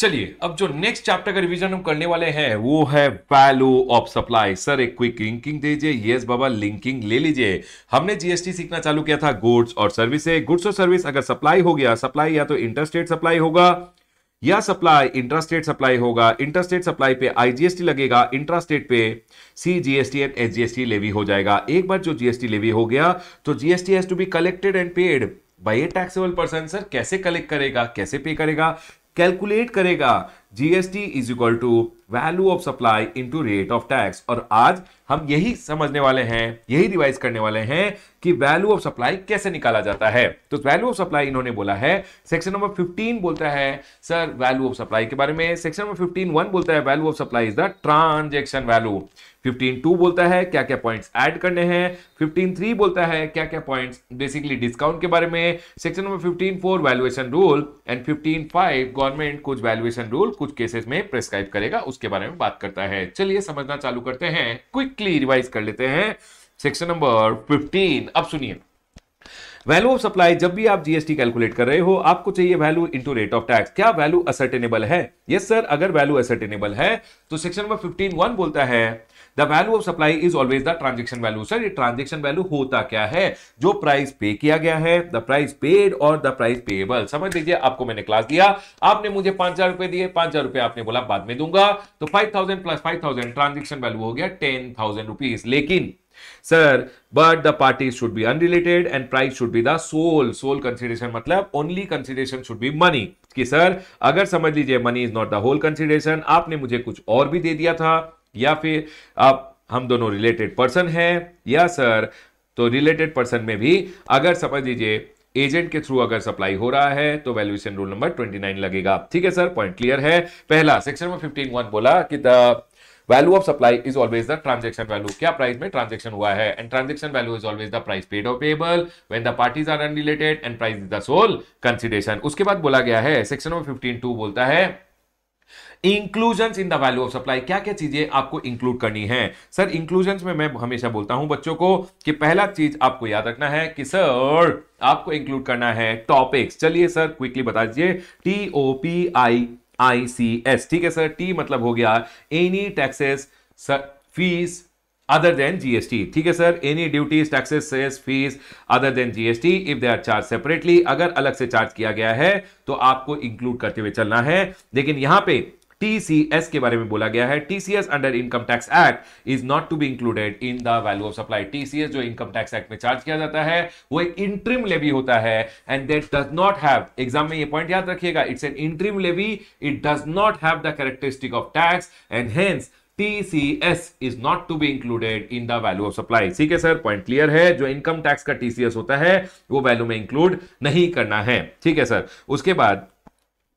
चलिए अब जो नेक्स्ट चैप्टर का रिवीजन हम करने वाले हैं वो है वैल्यू ऑफ सप्लाई सर एक क्विक लिंकिंग दीजिए यस बाबा लिंकिंग ले लीजिए हमने जीएसटी सीखना चालू किया था गुड्स और सर्विस गुड्स और सर्विस अगर सप्लाई हो गया सप्लाई या तो इंटरस्टेट सप्लाई होगा या सप्लाई इंटरस्टेट सप्लाई होगा इंटरस्टेट सप्लाई पे आईजीएसटी लगेगा इंटरस्टेट पे सीजीएसटी एंड एसजीएसटी लेवी हो जाएगा एक बार जो जीएसटी लेवी हो गया तो GST has to be collected and paid by a taxable person sir कैसे कलेक्ट करेगा कैसे पे करेगा कैलकुलेट करेगा GST is equal to value of supply into rate of tax और आज हम यही समझने वाले हैं यही रिवाइज करने वाले हैं कि वैल्यू ऑफ सप्लाई कैसे निकाला जाता है तो वैल्यू ऑफ सप्लाई इन्होंने बोला है सेक्शन नंबर 15 बोलता है सर वैल्यू ऑफ सप्लाई के बारे में सेक्शन नंबर 15 वन बोलता है value of supply is the transaction value 15 two बोलता है क्या क्या पॉइंट्स ऐड करने हैं 15 थ्री बोलता है क्या क्या पॉइंट्स बेसिकली डिस्काउंट के बारे में section number 15 four valuation rule and 15 five government कुछ वैल्युएशन रूल कुछ केसेस में प्रेस्क्राइब करेगा उस उसके बारे में बात करता है चलिए समझना चालू करते हैं क्विकली रिवाइज कर लेते हैं सेक्शन नंबर 15 अब सुनिए वैल्यू ऑफ सप्लाई जब भी आप जीएसटी कैलकुलेट कर रहे हो आपको चाहिए value into rate of tax क्या वैल्यू असर्टेनेबल है यस yes, सर अगर वैल्यू असर्टेनेबल है तो सेक्शन नंबर 15 वन बोलता है the value of supply is always the transaction value sir ये ट्रांजेक्शन वैल्यू होता क्या है जो प्राइस पे किया गया है द प्राइस पेड और द प्राइस पेएबल समझ लीजिए आपको मैंने क्लास दिया आपने मुझे पांच हजार रुपए दिए पांच हजार रुपए आपने बोला बाद में दूंगा तो five thousand plus five thousand transaction value हो गया टेन थाउजेंड रुपीज लेकिन sir but the party should be unrelated and price should be the sole sole consideration मतलब only consideration should be money कि सर अगर समझ लीजिए money is not the whole consideration आपने मुझे कुछ और भी दे दिया था या फिर आप हम दोनों रिलेटेड पर्सन हैं या सर तो रिलेटेड पर्सन में भी अगर समझ लीजिए एजेंट के थ्रू अगर सप्लाई हो रहा है तो वैल्यूएशन रूल नंबर 29 लगेगा ठीक है सर पॉइंट क्लियर है पहला सेक्शन में वन बोला कि the value of supply is always the transaction value क्या प्राइस में ट्रांजेक्शन हुआ है and transaction value is always the price paid of payable when the parties are unrelated and price is the sole consideration उसके बाद बोला गया है section number two बोलता है inclusion in the value of supply क्या क्या चीजें आपको इंक्लूड करनी है सर इंक्लूजन में मैं हमेशा बोलता हूं बच्चों को कि पहला चीज आपको याद रखना है कि सर आपको इंक्लूड करना है टॉपिक्स चलिए सर क्विकली बता दीजिए T O P I I C S ठीक है सर टी मतलब हो गया any taxes fees other than GST ठीक है sir any duties taxes cess fees other than GST if they are charge separately अगर अलग से चार्ज किया गया है तो आपको इंक्लूड करते हुए चलना है लेकिन यहां पे टीसीएस के बारे में बोला गया है TCS under income tax act is not to be included in the value of supply TCS जो इनकम टैक्स एक्ट में चार्ज किया जाता है वो एक इंट्रीम लेवी होता है and that does not have exam में ये पॉइंट याद रखिएगा it's an interim levy it does not have the characteristic of tax and hence TCS is not to be included in the value of supply. ठीक है sir point clear है जो income tax का TCS होता है वो value में include नहीं करना है ठीक है सर उसके बाद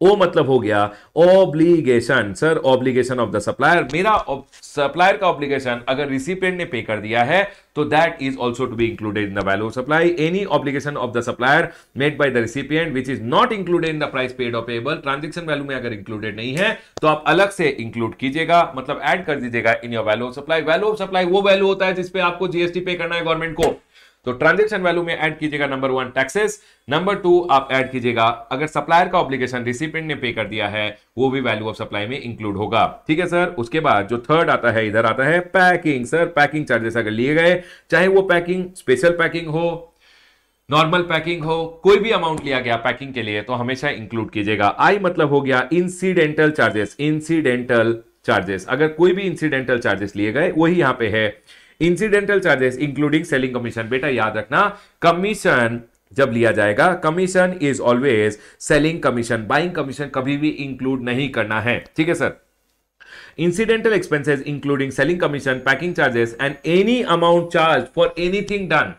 ओ मतलब हो गया obligation sir obligation of the supplier मेरा सप्लायर का ऑब्लीगेशन अगर रिसिपियंट ने पे कर दिया है तो that is also to be included in the value supply any obligation of the supplier made by the recipient which is not included in the price paid of payable transaction value में अगर included नहीं है तो आप अलग से include कीजिएगा मतलब एड कर दीजिएगा in your value of supply value of supply वो वैल्यू होता है जिसपे आपको जीएसटी पे करना है गवर्नमेंट को तो ट्रांजेक्शन वैल्यू में ऐड कीजिएगा number one taxes number two आप ऐड कीजिएगा अगर सप्लायर का ऑब्लिगेशन रिसिपेंट ने पे कर दिया है वो भी वैल्यू ऑफ सप्लाई में इंक्लूड होगा ठीक है सर उसके बाद जो थर्ड आता है इधर आता है पैकिंग सर पैकिंग चार्जेस अगर लिए गए चाहे वो पैकिंग स्पेशल पैकिंग हो नॉर्मल पैकिंग हो कोई भी अमाउंट लिया गया पैकिंग के लिए तो हमेशा इंक्लूड कीजिएगा आई मतलब हो गया इंसिडेंटल चार्जेस इंसिडेंटल चार्जेस अगर कोई भी इंसिडेंटल चार्जेस लिए गए वही यहां पे है incidental charges including selling commission बेटा याद रखना कमीशन जब लिया जाएगा commission is always selling commission buying commission कभी भी इंक्लूड नहीं करना है ठीक है sir incidental expenses including selling commission packing charges and any amount charge for anything done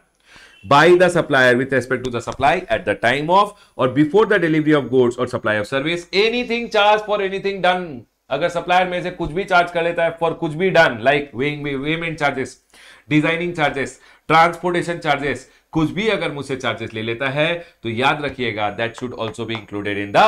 By the supplier with respect to the supply at the time of or before the delivery of goods or supply of service, anything charged for anything done अगर supplier में से कुछ भी charge कर लेता है for कुछ भी done like weighing weighment charges designing charges transportation charges कुछ भी अगर मुझसे चार्जेस ले लेता है तो याद रखिएगा that should also be included in the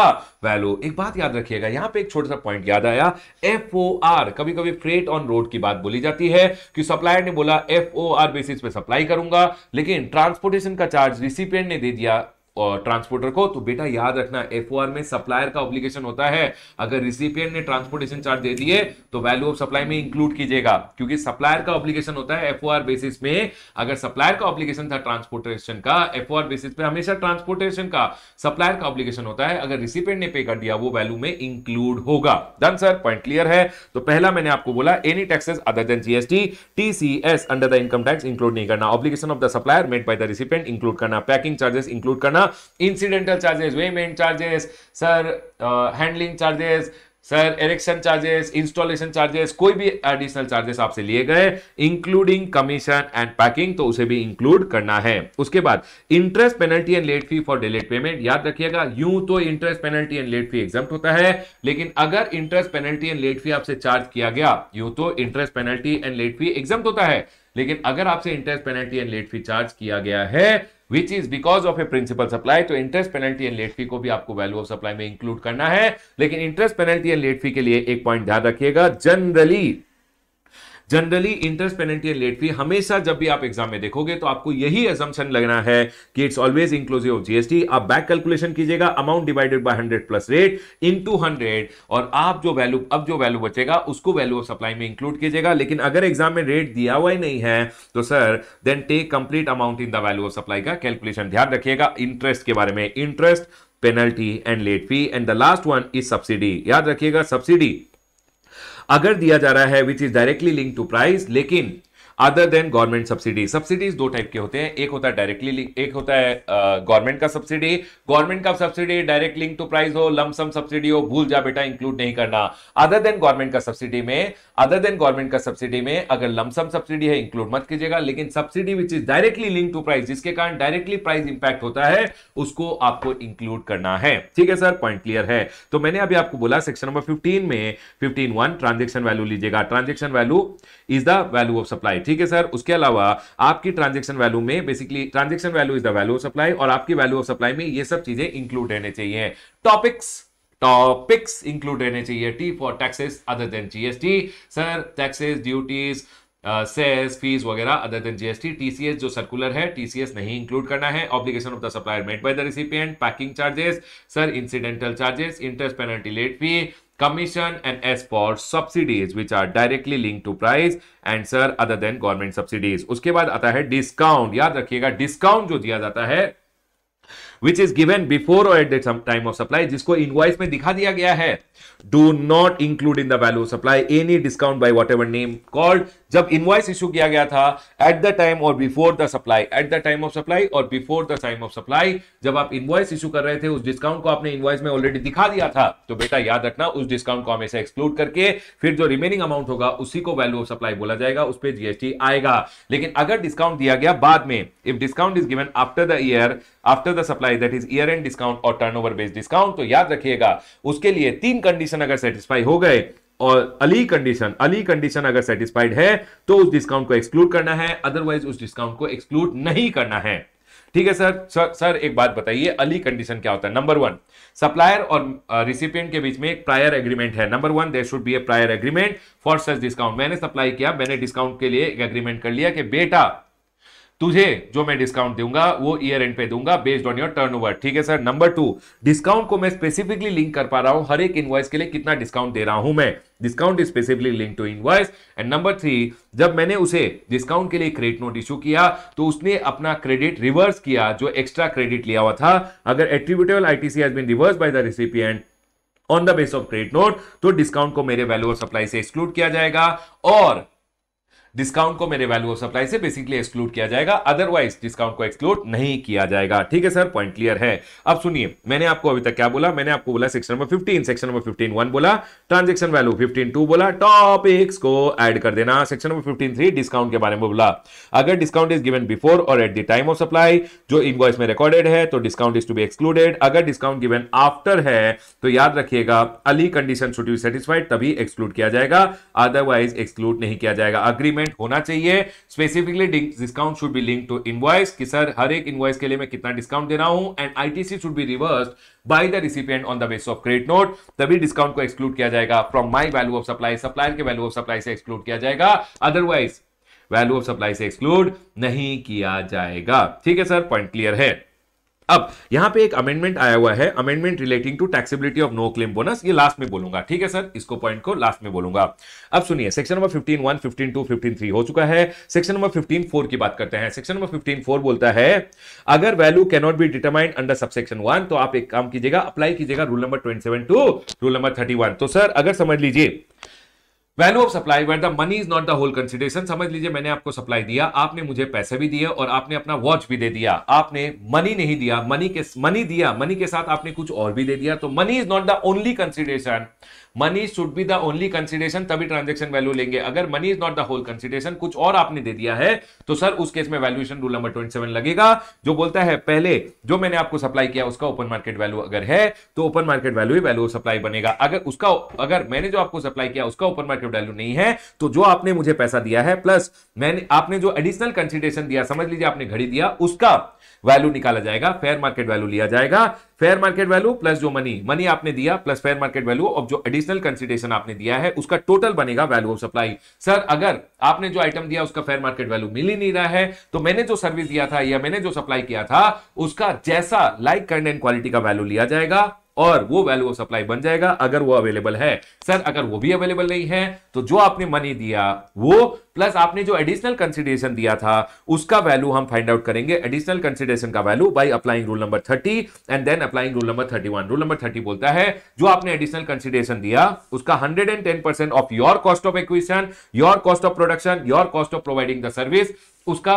value एक बात याद रखिएगा यहां पे एक छोटा सा पॉइंट याद आया एफ ओ आर कभी कभी फ्रेट ऑन रोड की बात बोली जाती है कि सप्लायर ने बोला एफ ओ आर बेसिस पे सप्लाई करूंगा लेकिन ट्रांसपोर्टेशन का चार्ज रिसिपियंट ने दे दिया ट्रांसपोर्टर को तो बेटा याद रखना एफ में सप्लायर का ऑब्लिगेशन होता है अगर रिसिपियंट ने ट्रांसपोर्टेशन चार्ज दे दिए तो वैल्यू ऑफ सप्लाई में इंक्लूड कीजिएगा क्योंकि सप्लायर का ऑब्लिगेशन होता है एफ बेसिस में अगर सप्लायर का ऑब्लिगेशन था ट्रांसपोर्टेशन का एफ बेसिस पे हमेशा ट्रांसपोर्टेशन का सप्लायर का ऑब्लिगेशन होता है अगर रिसिपियंट ने पे कर दिया वो वैल्यू में इंक्लूड होगा डन सर पॉइंट क्लियर है तो पहला मैंने आपको बोला any taxes other than GST TCS under the income tax include नहीं करना obligation of the supplier made by the recipient include करना पैकिंग चार्जेस इंक्लूड करना ना incidental charges weighment charges sir handling uh, charges sir erection charges installation charges कोई भी additional charges आपसे लिए गए इंक्लूडिंग कमीशन एंड पैकिंग तो उसे भी इंक्लूड करना है उसके बाद interest penalty and late fee for delayed payment याद रखिएगा यूं तो interest penalty and late fee exempt होता है लेकिन अगर interest penalty and late fee आपसे चार्ज किया गया यूं तो interest penalty and late fee exempt होता है लेकिन अगर आपसे interest penalty and late fee charge किया गया है which is because of a principal supply तो इंटरेस्ट पेनल्टी एंड लेट फी को भी आपको वैल्यू ऑफ सप्लाई में इंक्लूड करना है लेकिन interest penalty and late fee के लिए एक पॉइंट ध्यान रखिएगा generally generally interest penalty and late fee हमेशा जब भी आप एग्जाम में देखोगे तो आपको यही एजम्पन लगना है कि it's always inclusive of GST आप बैक कैलकुलेशन कीजिएगा amount divided by hundred plus rate into hundred और आप जो वैल्यू अब जो वैल्यू बचेगा उसको वैल्यू ऑफ सप्लाई में इंक्लूड कीजिएगा लेकिन अगर एग्जाम में रेट दिया हुआ ही नहीं है तो sir then take complete amount in the value of supply का कैलकुलेशन ध्यान रखिएगा इंटरेस्ट के बारे में interest penalty and late fee and the last one is subsidy याद रखिएगा सब्सिडी अगर दिया जा रहा है which is directly link to price लेकिन other than government subsidy subsidies दो टाइप के होते हैं एक होता है डायरेक्टली एक होता है गवर्नमेंट का सब्सिडी गवर्नमेंट का subsidy direct link to price हो लमसम सब्सिडी हो भूल जा बेटा इंक्लूड नहीं करना अदर देन गवर्नमेंट का सब्सिडी में अदर देन गवर्नमेंट का सब्सिडी में अगर लमसम सब्सिडी है इंक्लूड मत कीजिएगा लेकिन subsidy which is directly link to price जिसके कारण डायरेक्टली प्राइस इंपैक्ट होता है उसको आपको इंक्लूड करना है ठीक है सर पॉइंट क्लियर है तो मैंने अभी आपको बोला सेक्शन नंबर फिफ्टीन में फिफ्टीन वन ट्रांजेक्शन वैल्यू लीजिएगा transaction value is the value of supply ठीक है सर उसके अलावा आपकी ट्रांजेक्शन वैल्यू में basically transaction value is the value of supply और आपकी वैल्यू ऑफ सप्लाई में ये सब चीजें इंक्लूड रहने चाहिए टॉपिक्स टॉपिक्स इंक्लूड रहने चाहिए T for taxes other than GST sir taxes duties cess fees वगैरह अदर देन जीएसटी टीसीएस जो सर्कुलर है टीसीएस नहीं इंक्लूड करना है obligation of the supplier made by the recipient packing charges sir incidental charges interest penalty late fee commission and as for subsidies which are directly linked to price and sir other than government subsidies uske baad aata hai discount yaad rakhiyega discount jo diya jata hai which is given before और at that time of supply जिसको invoice में दिखा दिया गया है do not include in the value supply any discount by whatever name called जब invoice issue किया गया था एट द टाइम और before the supply at the time of supply और before the time of supply जब आप invoice issue कर रहे थे उस डिस्काउंट को आपने इनवॉइस में ऑलरेडी दिखा दिया था तो बेटा याद रखना उस डिस्काउंट को हमेशा एक्सक्लूड करके फिर जो रिमेनिंग अमाउंट होगा उसी को वैल्यू ऑफ सप्लाई बोला जाएगा उस पर जीएसटी आएगा लेकिन अगर डिस्काउंट दिया गया बाद में if discount is given after the year after the supply price that is year end discount और टर्नओवर बेस्ड डिस्काउंट तो याद रखिएगा उसके लिए तीन कंडीशन अगर सेटिस्फाई हो गए और अली कंडीशन अली कंडीशन अगर सेटिस्फाइड है तो उस डिस्काउंट को एक्सक्लूड करना है अदरवाइज उस डिस्काउंट को एक्सक्लूड नहीं करना है ठीक है सर सर सर एक बात बताइए अली कंडीशन क्या होता है नंबर वन सप्लायर और रिसिपियंट के बीच में एक प्रायर एग्रीमेंट है number one there should be a prior agreement for such discount मैंने सप्लाई किया मैंने डिस्काउंट के लिए एक एग्रीमेंट कर लिया कि बेटा तुझे जो मैं डिस्काउंट दूंगा वो ईयर एंड पे दूंगा बेस्ड ऑन योर टर्नओवर ठीक है सर नंबर टू डिस्काउंट को मैं स्पेसिफिकली लिंक कर पा रहा हूं हर एक इनवाइस के लिए कितना डिस्काउंट दे रहा हूं मैं discount is specifically link to invoice and number three जब मैंने उसे डिस्काउंट के लिए क्रेडिट नोट इशू किया तो उसने अपना क्रेडिट रिवर्स किया जो एक्स्ट्रा क्रेडिट लिया हुआ था अगर attributable ITC has been reverse by the recipient on the base of credit note तो डिस्काउंट को मेरे वैल्यू और सप्लाई से एक्सक्लूड किया जाएगा और डिस्काउंट को मेरे वैल्यू ऑफ सप्लाई से बेसिकली एक्सक्लूड किया जाएगा अदरवाइज डिस्काउंट को एक्सक्लूड नहीं किया जाएगा ठीक है सर पॉइंट क्लियर है अब सुनिए मैंने आपको अभी तक क्या बोला मैंने आपको बोला section number 15 section number 15 one बोला ट्रांजेक्शन वैल्यू फिफ्टीन टू बोला टॉपिक्स को एड कर देना section number fifteen three discount के बारे में बोला अगर डिस्काउंट इज गिवन बिफोर और at the time of supply जो इनवॉइस में रिकॉर्डेड है तो discount is to be excluded अगर डिस्काउंट गिवन आफ्टर है तो याद रखिएगा अली कंडीशन शुड बी सेटिस्फाइड तभी एक्सक्लूड किया जाएगा अदरवाइज एक्सक्लूड नहीं किया जाएगा अग्रीमेंट पेमेंट होना चाहिए specifically discount should be link to invoice कि सर हर एक इनवॉइस के लिए मैं कितना डिस्काउंट दे रहा हूं and ITC should be reverse by the recipient on the base of credit note तभी डिस्काउंट को एक्सक्लूड किया जाएगा from my value of supply supplier के वैल्यू ऑफ सप्लाई से एक्सक्लूड किया जाएगा अदरवाइज वैल्यू ऑफ सप्लाई से एक्सक्लूड नहीं किया जाएगा ठीक है सर पॉइंट क्लियर है अब यहां पे एक अमेंडमेंट आया हुआ है amendment relating to taxability of no claim bonus ये लास्ट में बोलूंगा ठीक है सर इसको पॉइंट को लास्ट में बोलूंगा अब सुनिए section number fifteen one fifteen two fifteen three हो चुका है सेक्शन नंबर फिफ्टीन फोर की बात करते हैं सेक्शन नंबर फिफ्टीन फोर बोलता है अगर value cannot be determined under subsection one तो आप एक काम कीजिएगा अप्लाई कीजिएगा rule number twenty two rule number thirty तो सर अगर समझ लीजिए value of supply where the money is not the whole consideration समझ लीजिए मैंने आपको सप्लाई दिया आपने मुझे पैसे भी दिए और आपने अपना वॉच भी दे दिया आपने मनी नहीं दिया मनी के मनी दिया मनी के साथ आपने कुछ और भी दे दिया तो money is not the only consideration money should be the only consideration तभी ट्रांजेक्शन वैल्यू लेंगे अगर money is not the whole consideration कुछ और आपने दे दिया है तो सर उस केस में वैल्यूएशन रूल नंबर सेवन लगेगा जो बोलता है पहले जो मैंने आपको सप्लाई किया उसका ओपन मार्केट वैल्यू अगर है तो ओपन मार्केट वैल्यू ही वैल्यू सप्लाई बनेगा अगर उसका अगर मैंने जो आपको सप्लाई किया उसका ओपन मार्केट वैल्यू नहीं है तो जो आपने मुझे पैसा दिया है प्लस मैंने आपने जो एडिशनल कंसिडरेशन दिया समझ लीजिए आपने घड़ी दिया उसका वैल्यू निकाला जाएगा फेयर मार्केट वैल्यू लिया जाएगा फेयर मार्केट वैल्यू प्लस जो मनी मनी आपने दिया प्लस फेयर मार्केट वैल्यू और जो एडिशनल कंसिडरेशन आपने दिया है उसका टोटल बनेगा वैल्यू ऑफ सप्लाई सर अगर आपने जो आइटम दिया उसका फेयर मार्केट वैल्यू मिल ही नहीं रहा है तो मैंने जो सर्विस दिया था या मैंने जो सप्लाई किया था उसका जैसा लाइक करंट एंड क्वालिटी का वैल्यू लिया जाएगा और वो वैल्यू ऑफ सप्लाई बन जाएगा अगर वो अवेलेबल है सर अगर वो भी अवेलेबल नहीं है तो जो आपने मनी दिया वो प्लस आपने जो एडिशनल कंसिडरेशन दिया था उसका वैल्यू हम फाइंड आउट करेंगे एडिशनल कंसिडरेशन का value by applying rule number thirty and then applying rule number 31 rule number thirty बोलता है जो आपने एडिशनल कंसिडरेशन दिया उसका 110% of your cost of acquisition your cost of production your cost of providing the service उसका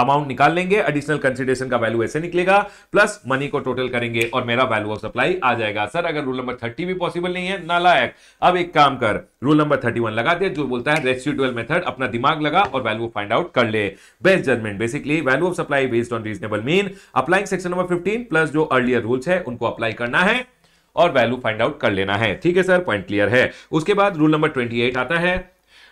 amount निकाल लेंगे additional consideration का वैल्यू ऐसे निकलेगा प्लस मनी को टोटल करेंगे और मेरा वैल्यू ऑफ सप्लाई आ जाएगा सर अगर रूल नंबर थर्टी भी पॉसिबल नहीं है नालायक अब एक काम कर रूल नंबर थर्टी वन लगा दे जो बोलता है रेस्यूडल मेथड अपना दिमाग लगा और वैल्यू फाइंड आउट कर ले best judgment basically value of supply based on reasonable mean applying section number fifteen plus जो अर्लियर रूल्स है उनको अप्लाई करना है और वैल्यू फाइंड आउट कर लेना है ठीक है सर पॉइंट क्लियर है उसके बाद रूल नंबर ट्वेंटी एट आता है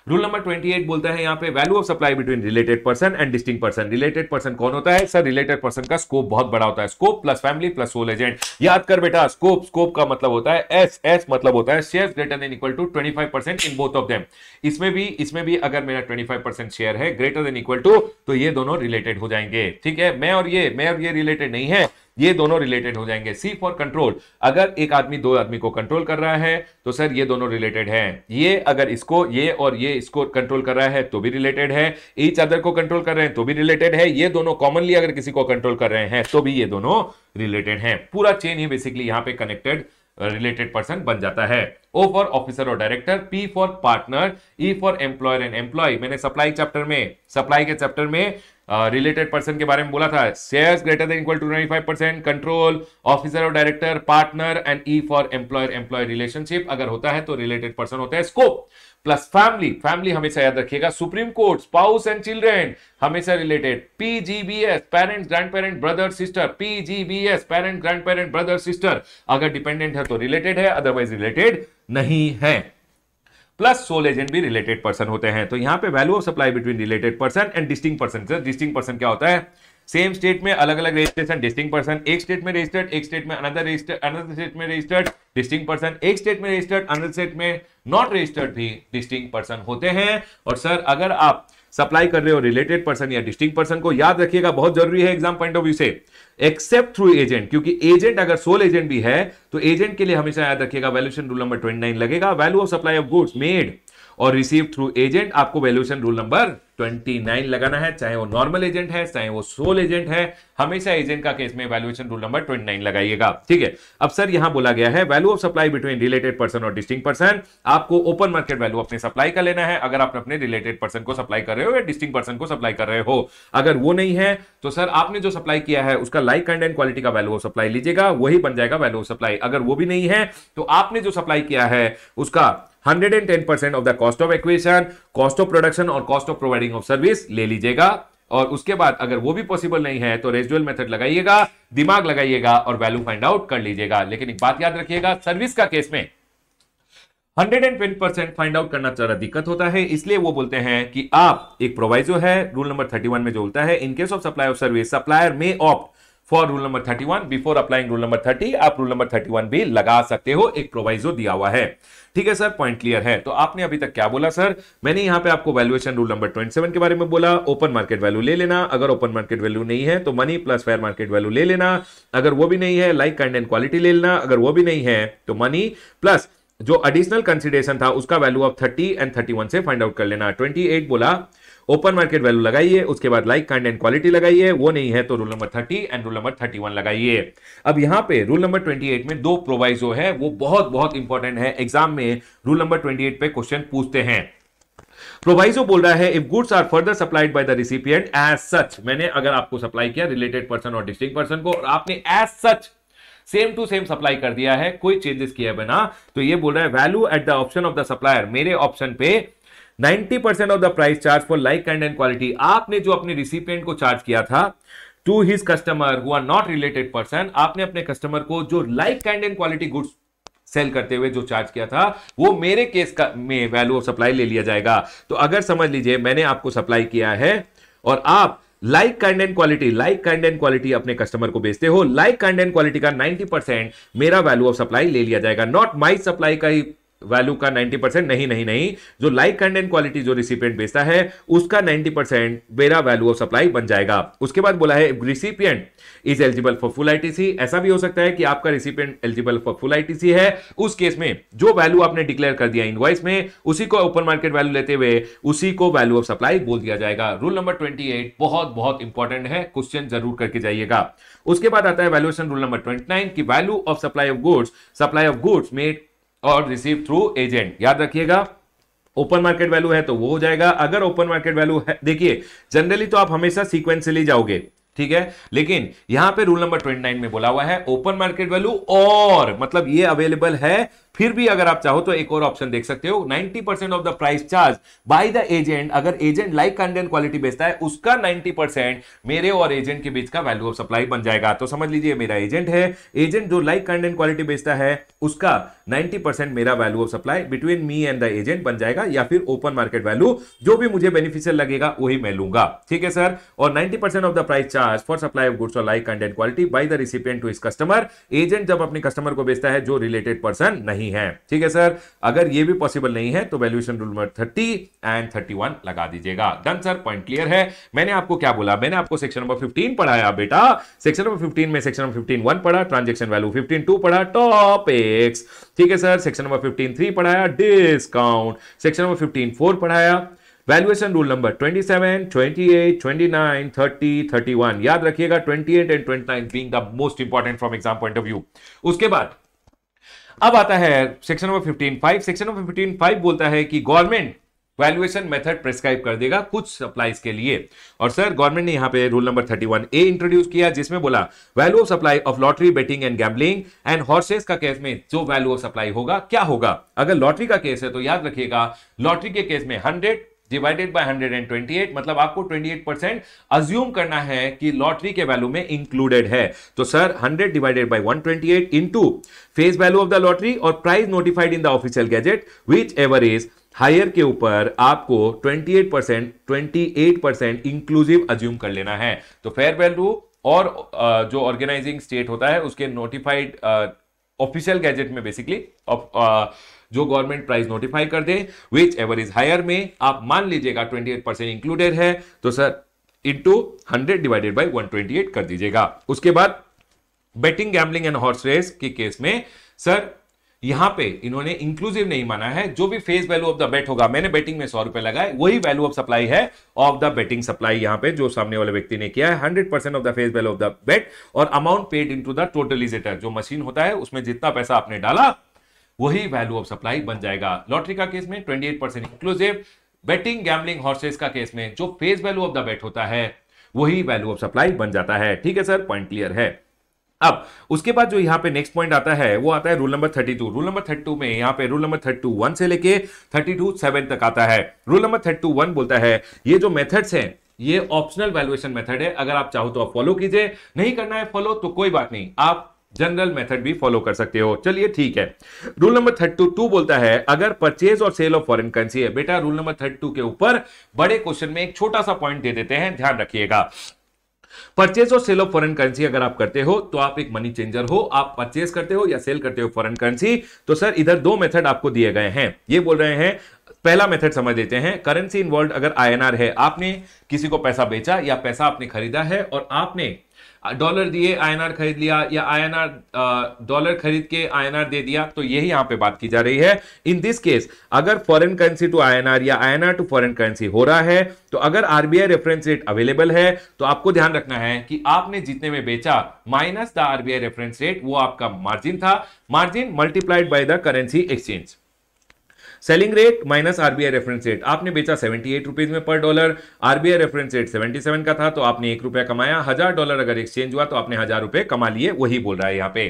रूल नंबर 28 बोलता है यहाँ पे value of supply between related person and distinct person related person कौन होता है सर रिलेटेड पर्सन का स्कोप बहुत बड़ा होता है scope plus family plus sole agent याद कर बेटा स्कोप स्कोप का मतलब होता है एस एस मतलब होता है share greater than equal to twenty in both of them इसमें भी इसमें भी अगर मेरा ट्वेंटी शेयर है ग्रेटर देन इक्वल टू तो ये दोनों रिलेटेड हो जाएंगे ठीक है मैं और ये मैं और ये रिलेटेड नहीं है ये दोनों रिलेटेड हो जाएंगे सी फॉर कंट्रोल अगर एक आदमी दो आदमी को कंट्रोल कर रहा है तो सर ये दोनों रिलेटेड हैं ये अगर इसको ये और ये इसको कंट्रोल कर रहा है तो भी रिलेटेड है ईच अदर को कंट्रोल कर रहे हैं तो भी रिलेटेड है ये दोनों कॉमनली अगर किसी को कंट्रोल कर रहे हैं तो भी ये दोनों रिलेटेड हैं पूरा चेन ही बेसिकली यहां पे कनेक्टेड रिलेटेड पर्सन बन जाता है ओ फॉर ऑफिसर और director P for partner E for employer and employee मैंने सप्लाई चैप्टर में सप्लाई के चैप्टर में रिलेटेड पर्सन के बारे में बोला था shares greater than equal to nine five percent control officer और director partner and E for employer employee relationship अगर होता है तो रिलेटेड पर्सन होता है स्कोप प्लस फैमिली फैमिली हमेशा याद रखिएगा supreme court spouse and children हमेशा related PGBS parents grandparent brother sister PGBS parent grandparent brother sister अगर डिपेंडेंट है तो रिलेटेड है अदरवाइज रिलेटेड नहीं है प्लस सोल एजेंट भी रिलेटेड पर्सन होते हैं तो यहां पे value of supply between related person and distinct person distinct person क्या होता है सेम स्टेट में अलग अलग रजिस्ट्रेशन डिस्टिंग पर्सन एक स्टेट में रजिस्टर्ड एक स्टेट में अनदर रजिस्टर्ड अनदर स्टेट में रजिस्टर्ड डिस्टिंग पर्सन एक स्टेट में रजिस्टर्ड अनदर स्टेट में नॉट रजिस्टर्ड भी डिस्टिंग पर्सन होते हैं और सर अगर आप सप्लाई कर रहे हो रिलेटेड पर्सन या डिस्टिंग पर्सन को याद रखिएगा बहुत जरूरी है एग्जाम पॉइंट ऑफ व्यू से एक्सेप्ट थ्रू एजेंट क्योंकि एजेंट अगर सोल एजेंट भी है तो एजेंट के लिए हमेशा याद रखिएगा वैल्यूशन रूल नंबर ट्वेंटी लगेगा value of supply of goods made और रिसीव थ्रू एजेंट आपको वैल्यूएशन रूल नंबर 29 लगाना है चाहे वो नॉर्मल एजेंट है चाहे वो सोल एजेंट है हमेशा एजेंट का केस में वैल्यूएशन रूल नंबर 29 लगाइएगा ठीक है अब सर यहां बोला गया है value of supply between related person और डिस्टिंग पर्सन आपको ओपन मार्केट वैल्यू अपने सप्लाई का लेना है अगर आप अपने रिलेटेड पर्सन को सप्लाई कर रहे हो या डिस्टिंग पर्सन को सप्लाई कर रहे हो अगर वो नहीं है तो सर आपने जो सप्लाई किया है उसका लाइक एंड एंड क्वालिटी का वैल्यू ऑफ सप्लाई लीजिएगा वही बन जाएगा वैल्यू ऑफ सप्लाई अगर वो भी नहीं है तो आपने जो सप्लाई किया है उसका 110 of the cost of acquisition cost of production और cost of providing of service ले लीजिएगा और उसके बाद अगर वो भी पॉसिबल नहीं है तो रेजुअल मेथड लगाइएगा दिमाग लगाइएगा और वैल्यू फाइंड आउट कर लीजिएगा लेकिन एक बात याद रखिएगा सर्विस का केस में 120 परसेंट फाइंड आउट करना जरा दिक्कत होता है इसलिए वो बोलते हैं कि आप एक प्रोवाइजो है रूल नंबर 31 में जो बोलता है in case of supply of service supplier में opt for rule number one before applying rule number thirty आप रूल नंबर वन भी लगा सकते हो एक प्रोवाइजो दिया हुआ है ठीक है सर पॉइंट क्लियर है तो आपने अभी तक क्या बोला सर मैंने यहां पे आपको वैल्यूएशन रूल नंबर सेवन के बारे में बोला ओपन मार्केट वैल्यू ले लेना अगर ओपन मार्केट वैल्यू नहीं है तो money plus fair market value ले लेना अगर वो भी नहीं है लाइक काइंड एंड क्वालिटी ले लेना अगर वो भी नहीं है तो मनी प्लस जो एडिशनल कंसिडरेशन था उसका value of thirty and one से फाइंड आउट कर लेना एट बोला ओपन मार्केट वैल्यू लगाइए उसके बाद लाइक काइंड एंड क्वालिटी लगाइए वो नहीं है तो rule number thirty and rule number thirty one लगाइए अब यहाँ पे रूल नंबर ट्वेंटी एट में दो प्रोवाइजो है वो बहुत बहुत इंपॉर्टेंट है एग्जाम में रूल नंबर ट्वेंटी एट पे क्वेश्चन पूछते हैं प्रोवाइजो बोल रहा है if goods are further supplied by the recipient as such मैंने अगर आपको सप्लाई किया रिलेटेड पर्सन और डिस्ट्रिक्ट पर्सन को और आपने as such same to same supply कर दिया है कोई चेंजेस किया बिना तो ये बोल रहा है value at the option of the supplier मेरे ऑप्शन पे 90% percent of the price charge for like and and quality आपने जो अपने रिसिपियंट को चार्ज किया था to his customer who are not related person आपने अपने कस्टमर को जो like kind and quality goods sale करते हुए जो चार्ज किया था वो मेरे केस का में वैल्यू ऑफ सप्लाई ले लिया जाएगा तो अगर समझ लीजिए मैंने आपको सप्लाई किया है और आप like kind and quality like kind and quality अपने कस्टमर को बेचते हो लाइक काइंड एंड क्वालिटी का 90 परसेंट मेरा वैल्यू ऑफ सप्लाई ले लिया जाएगा नॉट माई सप्लाई का ही वैल्यू का 90 परसेंट नहीं नहीं नहीं जो लाइक कंटेंट क्वालिटी जो रिसिपियंट बेचता है उसका 90 परसेंट मेरा वैल्यू ऑफ सप्लाई बन जाएगा उसके बाद बोला है recipient is eligible for full ITC ऐसा भी हो सकता है कि आपका recipient eligible for full ITC है उस केस में जो वैल्यू आपने डिक्लेयर कर दिया इनवॉइस में उसी को ओपन मार्केट वैल्यू लेते हुए उसी को वैल्यू ऑफ सप्लाई बोल दिया जाएगा रूल नंबर ट्वेंटी बहुत बहुत इंपॉर्टेंट है क्वेश्चन जरूर करके जाइएगा उसके बाद आता है वैल्यूएशन रूल नंबर ट्वेंटी की value of supply of goods supply of goods made और रिसीव थ्रू एजेंट याद रखिएगा ओपन मार्केट वैल्यू है तो वो हो जाएगा अगर ओपन मार्केट वैल्यू है देखिए जनरली तो आप हमेशा से ले जाओगे ठीक है लेकिन यहां पे रूल नंबर 29 में बोला हुआ है ओपन मार्केट वैल्यू और मतलब ये अवेलेबल है फिर भी अगर आप चाहो तो एक और ऑप्शन देख सकते हो 90 percent of the price charge by the agent अगर एजेंट लाइक कंटेंट क्वालिटी बेचता है उसका 90 परसेंट मेरे और एजेंट के बीच का वैल्यू ऑफ सप्लाई बन जाएगा तो समझ लीजिए मेरा एजेंट है एजेंट जो लाइक कंटेंट क्वालिटी बेचता है उसका 90 परसेंट मेरा value of supply between me and the agent बन जाएगा या फिर ओपन मार्केट वैल्यू जो भी मुझे बेनिफिशियल लगेगा वही मैं लूंगा ठीक है सर और 90 percent of the price charge for supply of goods और like content quality by the recipient to his customer agent जब अपने कस्टमर को बेचता है जो रिलेटेड पर्सन नहीं नहीं है ठीक है सर अगर ये भी पॉसिबल नहीं है तो valuation rule number thirty and thirty one लगा दीजिएगा डन सर पॉइंट क्लियर है मैंने आपको क्या बोला मैंने आपको सेक्शन नंबर फिफ्टीन पढ़ाया बेटा सेक्शन नंबर फिफ्टीन में सेक्शन नंबर फिफ्टीन वन पढ़ा ट्रांजेक्शन वैल्यू फिफ्टीन टू पढ़ा टॉप एक्स ठीक है sir section number fifteen three पढ़ाया discount section number fifteen four पढ़ाया वैल्यूएशन रूल नंबर 27, 28, 29, 30, 31 याद रखिएगा 28 and 29 being the most important from exam point of view उसके बाद अब आता है section number fifteen five section number fifteen five बोलता है कि गवर्नमेंट वैल्यूएशन मेथड प्रेस्क्राइब कर देगा कुछ सप्लाईज के लिए और सर गवर्नमेंट ने यहाँ पे rule number thirty one A introduce किया जिसमें बोला value of supply of lottery betting and gambling and horses का केस में जो वैल्यू ऑफ सप्लाई होगा क्या होगा अगर लॉटरी का केस है तो याद रखिएगा लॉटरी के केस में हंड्रेड डिवाइडेड बाय 128 मतलब आपको 28 परसेंट अज्यूम करना है कि लॉटरी के वैल्यू में इंक्लूडेड है तो sir 100 divided by 128 twenty into face value of the lottery और price notified in the official gazette which ever is higher के ऊपर आपको 28 percent twenty percent inclusive assume कर लेना है तो फेयर वैल्यू और जो ऑर्गेनाइजिंग स्टेट होता है उसके नोटिफाइड ऑफिशियल गैजेट में बेसिकली जो गवर्नमेंट प्राइस नोटिफाई कर दे विच एवर इज हायर में आप मान लीजिएगा ट्वेंटी एट परसेंट इंक्लूडेड है तो sir into hundred divided by one twenty eight कर दीजिएगा उसके बाद betting gambling and horse race के केस में सर यहां पे इन्होंने इंक्लूसिव नहीं माना है जो भी face value of the bet होगा मैंने बेटिंग में सौ रुपए लगाए वही वैल्यू ऑफ सप्लाई है ऑफ द बेटिंग सप्लाई यहां पे जो सामने वाले व्यक्ति ने किया है hundred percent of the face value of the bet और amount paid into the totalisator जो मशीन होता है उसमें जितना पैसा आपने डाला वही वैल्यू ऑफ सप्लाई बन जाएगा लॉटरी का केस में twenty eight percent inclusive betting gambling horses का केस में जो face value of the bet होता है वही वैल्यू ऑफ सप्लाई बन जाता है ठीक है सर पॉइंट क्लियर है अब उसके बाद जो यहां पे नेक्स्ट पॉइंट आता है वो आता है rule number thirty two rule number thirty two में यहां पे rule number thirty two one से लेके थर्टी टू सेवन तक आता है rule number thirty two one बोलता है ये जो मेथड्स हैं ये ऑप्शनल वैल्यूएशन मेथड है अगर आप चाहो तो आप फॉलो कीजिए नहीं करना है फॉलो तो कोई बात नहीं आप जनरल मेथड भी फॉलो कर सकते हो चलिए ठीक है रूल नंबर थर्ट टू बोलता है अगर परचेज और सेल ऑफ फॉरेन करेंसी है बेटा रूल नंबर थर्ट टू के ऊपर बड़े क्वेश्चन में एक छोटा सा पॉइंट दे देते हैं ध्यान रखिएगा परचेज और सेल ऑफ फॉरेन करेंसी अगर आप करते हो तो आप एक मनी चेंजर हो आप परचेज करते हो या सेल करते हो फॉरेन करेंसी तो सर इधर दो मेथड आपको दिए गए हैं ये बोल रहे हैं पहला मेथड समझ लेते हैं करेंसी इन्वॉल्व अगर आईएनआर है आपने किसी को पैसा बेचा या पैसा आपने खरीदा है और आपने डॉलर दिए आईएनआर खरीद लिया या आईएनआर डॉलर खरीद के आईएनआर दे दिया तो यही यहां पे बात की जा रही है इन दिस केस अगर फॉरेन करेंसी टू आईएनआर या आईएनआर टू फॉरेन करेंसी हो रहा है तो अगर आरबीआई रेफरेंस रेट अवेलेबल है तो आपको ध्यान रखना है कि आपने जितने में बेचा minus the RBI reference rate वो आपका मार्जिन था margin multiplied by the currency exchange selling rate minus RBI reference rate आपने बेचा सेवेंटी एट रुपीज में per dollar RBI reference rate seventy seven का था तो आपने एक रुपया कमाया हजार डॉलर अगर एक्सचेंज हुआ तो आपने हजार रुपए कमा लिए वही बोल रहा है यहाँ पे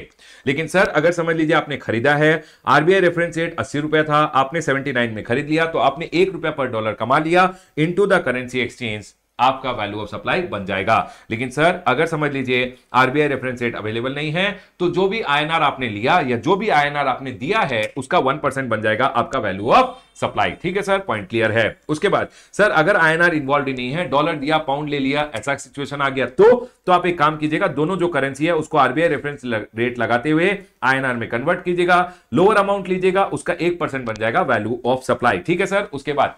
लेकिन सर अगर समझ लीजिए आपने खरीदा है आरबीआई रेफरेंस रेट अस्सी रुपया था आपने सेवेंटी नाइन में खरीद लिया तो आपने एक रुपया पर डॉलर कमा लिया इंटू द करेंसी एक्सचेंज आपका वैल्यू ऑफ सप्लाई बन जाएगा लेकिन सर अगर समझ लीजिए आरबीआई रेफरेंस रेट अवेलेबल नहीं है तो जो भी आईएनआर आपने लिया या जो भी आईएनआर आपने दिया है उसका वन परसेंट बन जाएगा आपका वैल्यू ऑफ सप्लाई ठीक है सर पॉइंट क्लियर है उसके बाद सर अगर आईएनआर इन्वॉल्व ही नहीं है डॉलर दिया पाउंड ले लिया ऐसा सिचुएशन आ गया तो, तो आप एक काम कीजिएगा दोनों जो करेंसी है उसको आरबीआई रेफरेंस रेट लगाते हुए आईएनआर में कन्वर्ट कीजिएगा लोअर अमाउंट लीजिएगा उसका एक परसेंट बन जाएगा वैल्यू ऑफ सप्लाई ठीक है सर उसके बाद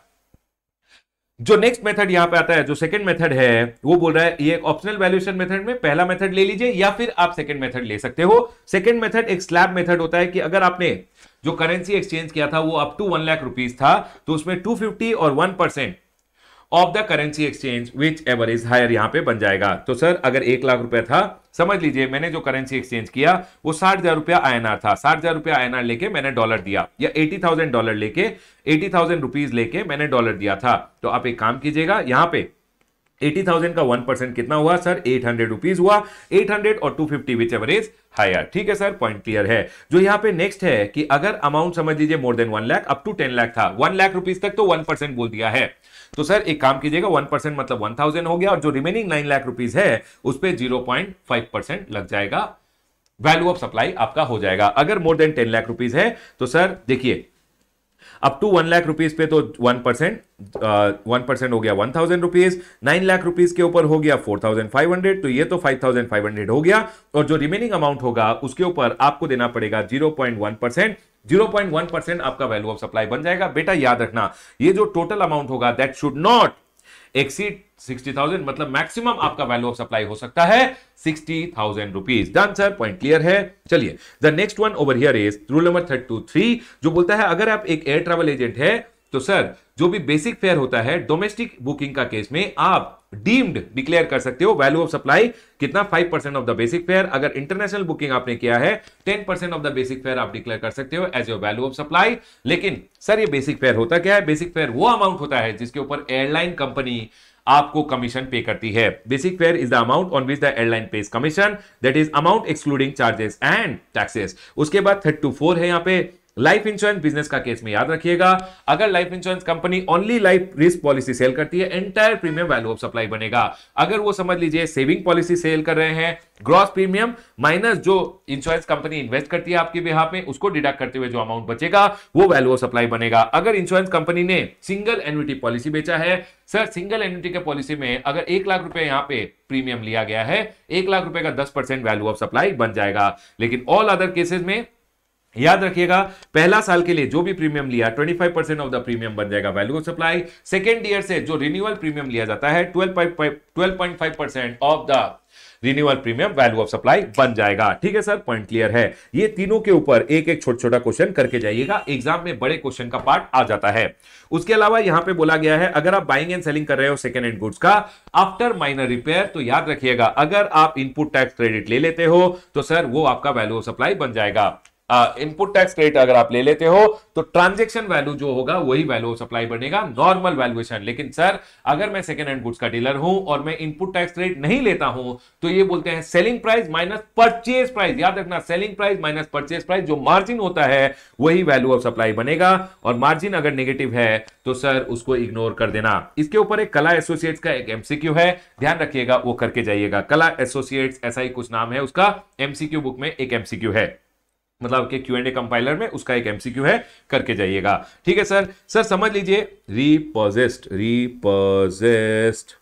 जो नेक्स्ट मेथड यहां पे आता है जो सेकंड मेथड है वो बोल रहा है ये ऑप्शनल वैल्यूएशन मेथड में पहला मेथड ले लीजिए या फिर आप सेकंड मेथड ले सकते हो सेकंड मेथड एक स्लैब मेथड होता है कि अगर आपने जो करेंसी एक्सचेंज किया था वो up to one lakh rupees था तो उसमें टू फिफ्टी और one percent of the currency exchange which ever is higher यहां पे बन जाएगा तो सर अगर एक लाख रुपया था समझ लीजिए मैंने जो करेंसी एक्सचेंज किया वो साठ हजार रुपया आईएनआर था साठ हजार रुपया आईएनआर लेके मैंने डॉलर दिया या एटी थाउजेंड डॉलर लेके एटी थाउजेंड रुपीज लेके मैंने डॉलर दिया था तो आप एक काम कीजिएगा यहां पे 80,000 का 1 परसेंट कितना हुआ सर 800 रुपीज हुआ 800 और 250 फिफ्टी विच एवरेज हायर ठीक है सर पॉइंट क्लियर है जो यहाँ पे नेक्स्ट है कि अगर अमाउंट समझ लीजिए more than one lakh up to ten lakh था वन लाख रुपीज तक तो वन परसेंट बोल दिया है तो सर एक काम कीजिएगा वन परसेंट मतलब वन थाउजेंड हो गया और जो रिमेनिंग नाइन लाख रुपीज है उस पर जीरो पॉइंट फाइव परसेंट लग जाएगा वैल्यू ऑफ सप्लाई आपका हो जाएगा अगर more than ten lakh rupees है तो सर देखिए up to one lakh rupees पे तो वन परसेंट वन परसेंट हो गया one thousand rupees nine lakh rupees के ऊपर हो गया फोर थाउजेंड फाइव हंड्रेड तो ये तो फाइव थाउजेंड फाइव हंड्रेड हो गया और जो रिमेनिंग अमाउंट होगा उसके ऊपर आपको देना पड़ेगा zero point one percent 0.1 percent आपका वैल्यू ऑफ सप्लाई बन जाएगा बेटा याद रखना ये जो टोटल अमाउंट होगा दैट शुड नॉट एक्सीड 60,000 मतलब मैक्सिमम आपका वैल्यू ऑफ सप्लाई हो सकता है 60,000 rupees done sir point clear है चलिए the next one over here is rule number thirty two three जो बोलता है अगर आप एक एयर ट्रेवल एजेंट है तो सर जो भी बेसिक फेयर होता है डोमेस्टिक बुकिंग का केस में आप डीम्ड डिक्लेयर कर सकते हो वैल्यू ऑफ सप्लाई कितना 5 percent of the basic fare अगर इंटरनेशनल बुकिंग आपने किया है 10 percent of the basic fare आप डिक्लेयर कर सकते हो as your value of supply लेकिन सर ये बेसिक फेयर होता क्या है बेसिक फेयर वो अमाउंट होता है जिसके ऊपर एयरलाइन कंपनी आपको कमीशन पे करती है basic fare is the amount on which the airline pays commission that is amount excluding charges and taxes उसके बाद थर्ड टू फोर है यहाँ पे लाइफ इंश्योरेंस बिजनेस का केस में याद रखिएगा अगर life insurance company only life risk policy sale करती है entire premium value of supply बनेगा अगर वो समझ लीजिए सेविंग पॉलिसी सेल कर रहे हैं ग्रॉस प्रीमियम माइनस जो इंश्योरेंस कंपनी इन्वेस्ट करती है आपके बिहार में उसको डिडक्ट करते हुए जो अमाउंट बचेगा वो वैल्यू ऑफ सप्लाई बनेगा अगर इंश्योरेंस कंपनी ने सिंगल एन्यूटी पॉलिसी बेचा है सर सिंगल एन्यूटी के पॉलिसी में अगर एक लाख रुपए यहाँ पे प्रीमियम लिया गया है एक लाख रुपए का दस परसेंट वैल्यू ऑफ सप्लाई बन जाएगा लेकिन ऑल अदर केसेस में याद रखिएगा पहला साल के लिए जो भी प्रीमियम लिया 25 परसेंट ऑफ द प्रीमियम बन जाएगा value of supply second year से जो रिन्यूअल प्रीमियम लिया जाता है 12.5 percent of the renewal premium value of supply बन जाएगा ठीक है सर पॉइंट क्लियर है ये तीनों के ऊपर एक एक छोटा छोटा क्वेश्चन करके जाइएगा एग्जाम में बड़े क्वेश्चन का पार्ट आ जाता है उसके अलावा यहां पे बोला गया है अगर आप बाइंग एंड सेलिंग कर रहे हो सेकेंड हैंड गुड्स का आफ्टर माइनर रिपेयर तो याद रखिएगा अगर आप इनपुट टैक्स क्रेडिट ले लेते हो तो सर वो आपका वैल्यू ऑफ सप्लाई बन जाएगा इनपुट टैक्स क्रेडिट अगर आप ले लेते हो तो ट्रांजेक्शन वैल्यू जो होगा वही वैल्यू ऑफ सप्लाई बनेगा नॉर्मल वैल्यूएशन लेकिन सर अगर मैं सेकेंड हैंड गुड्स का डीलर हूं और मैं इनपुट टैक्स क्रेडिट नहीं लेता हूं तो ये बोलते हैं selling price minus purchase price याद रखना selling price minus purchase price जो मार्जिन होता है वही वैल्यू ऑफ सप्लाई बनेगा और मार्जिन अगर नेगेटिव है तो सर उसको इग्नोर कर देना इसके ऊपर एक कला एसोसिएट्स का एक एमसीक्यू है ध्यान रखिएगा वो करके जाइएगा कला एसोसिएट्स ऐसा ही कुछ नाम है उसका एमसीक्यू बुक में एक एमसीक्यू है मतलब के क्यू एंड ए कंपाइलर में उसका एक एमसीक्यू है करके जाइएगा ठीक है सर सर समझ लीजिए रिपोजेस्ट रिपोजेस्ट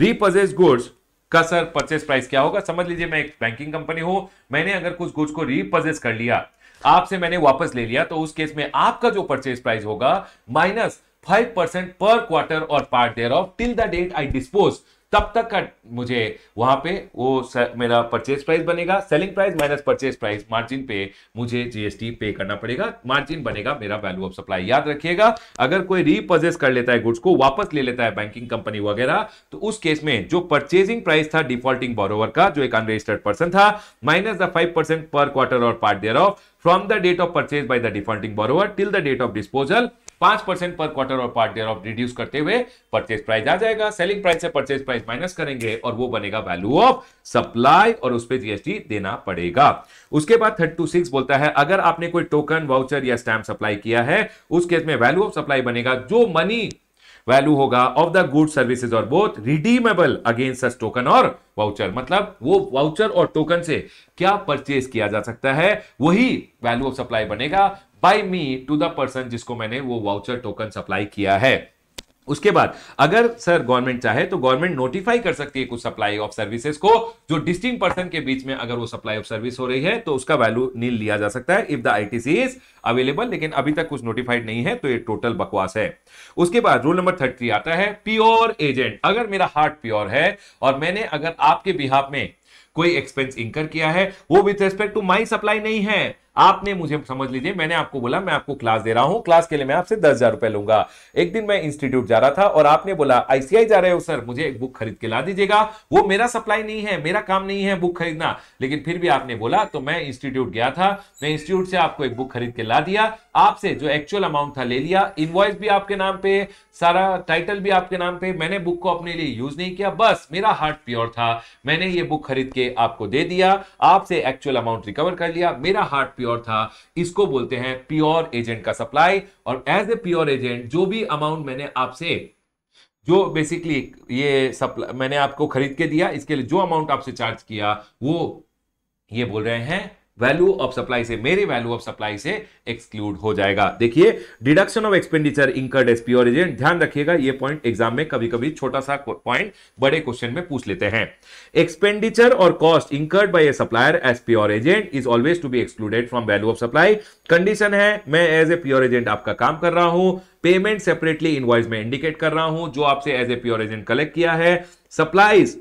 रिपोजेस्ट गुड्स का सर परचेस प्राइस क्या होगा समझ लीजिए मैं एक बैंकिंग कंपनी हूं मैंने अगर कुछ गुड्स को रिपोजेस कर लिया आपसे मैंने वापस ले लिया तो उस केस में आपका जो परचेस प्राइस होगा minus five percent per quarter और part thereof till the date I dispose तब तक का मुझे वहां पे वो मेरा परचेज प्राइस बनेगा selling price minus purchase price margin पे मुझे जीएसटी पे करना पड़ेगा मार्जिन बनेगा मेरा वैल्यू ऑफ सप्लाई याद रखिएगा अगर कोई रीपर्जेस कर लेता है गुड्स को वापस ले लेता है बैंकिंग कंपनी वगैरह तो उस केस में जो परचेजिंग प्राइस था डिफॉल्टिंग बोरोवर का जो एक अनरजिस्टर्ड पर्सन था minus the five percent per quarter और part thereof from the date of purchase by the defaulting borrower till the date of disposal पांच परसेंट पर क्वार्टर और part thereof reduce करते हुए purchase price आ जाएगा selling price से purchase price minus करेंगे और वो बनेगा वैल्यू ऑफ सप्लाई और उस पर जीएसटी देना पड़ेगा उसके बाद थर्टी टू सिक्स बोलता है अगर आपने कोई टोकन वाउचर या स्टैंप सप्लाई किया है उस केस में वैल्यू ऑफ सप्लाई बनेगा जो मनी वैल्यू होगा ऑफ द गुड सर्विसेज और both redeemable against such token और वाउचर मतलब वो वाउचर और टोकन से क्या परचेज किया जा सकता है वही वैल्यू ऑफ सप्लाई बनेगा by me to the person जिसको मैंने वो वाउचर टोकन सप्लाई किया है उसके बाद अगर सर गवर्नमेंट चाहे तो गवर्नमेंट नोटिफाई कर सकती है कुछ सप्लाई ऑफ सर्विसेज को जो डिस्टिंग पर्सन के बीच में अगर वो सप्लाई ऑफ सर्विस हो रही है तो उसका वैल्यू नील लिया जा सकता है if the ITC is available लेकिन अभी तक कुछ नोटिफाइड नहीं है तो ये टोटल बकवास है उसके बाद रूल नंबर थर्टी आता है प्योर एजेंट अगर मेरा हार्ट प्योर है और मैंने अगर आपके बिहाफ में कोई एक्सपेंस इंकर किया है वो with respect to my supply नहीं है आपने मुझे समझ लीजिए मैंने आपको बोला मैं आपको क्लास दे रहा हूं क्लास के लिए मैं आपसे दस हजार रुपए लूंगा एक दिन मैं इंस्टीट्यूट जा रहा था और आपने बोला आईसीआई जा रहे हो सर मुझे एक बुक खरीद के ला दीजिएगा वो मेरा सप्लाई नहीं है मेरा काम नहीं है बुक खरीदना लेकिन फिर भी आपने बोला तो मैं इंस्टीट्यूट गया था मैं इंस्टीट्यूट से आपको एक बुक खरीद के ला दिया आपसे जो एक्चुअल अमाउंट था ले लिया इनवॉइस भी आपके नाम पे सारा टाइटल भी आपके नाम पे मैंने बुक को अपने लिए यूज नहीं किया बस मेरा हार्ट प्योर था मैंने ये बुक खरीद के आपको दे दिया आपसे एक्चुअल अमाउंट रिकवर कर लिया मेरा हार्ट प्योर था इसको बोलते हैं प्योर एजेंट का सप्लाई और एज ए प्योर एजेंट जो भी अमाउंट मैंने आपसे जो बेसिकली ये सप्लाई मैंने आपको खरीद के दिया इसके लिए जो अमाउंट आपसे चार्ज किया वो ये बोल रहे हैं वैल्यू ऑफ सप्लाई से मेरे वैल्यू ऑफ सप्लाई से एक्सक्लूड हो जाएगा देखिए deduction of expenditure incurred as pure agent ध्यान रखिएगा ये पॉइंट एग्जाम में कभी कभी छोटा सा पॉइंट बड़े क्वेश्चन में पूछ लेते हैं एक्सपेंडिचर और cost incurred by a supplier as pure agent is always to be excluded from value of supply condition है मैं एज ए प्योर एजेंट आपका काम कर रहा हूं पेमेंट सेपरेटली इनवॉइस में इंडिकेट कर रहा हूं जो आपसे as a pure agent collect किया है supplies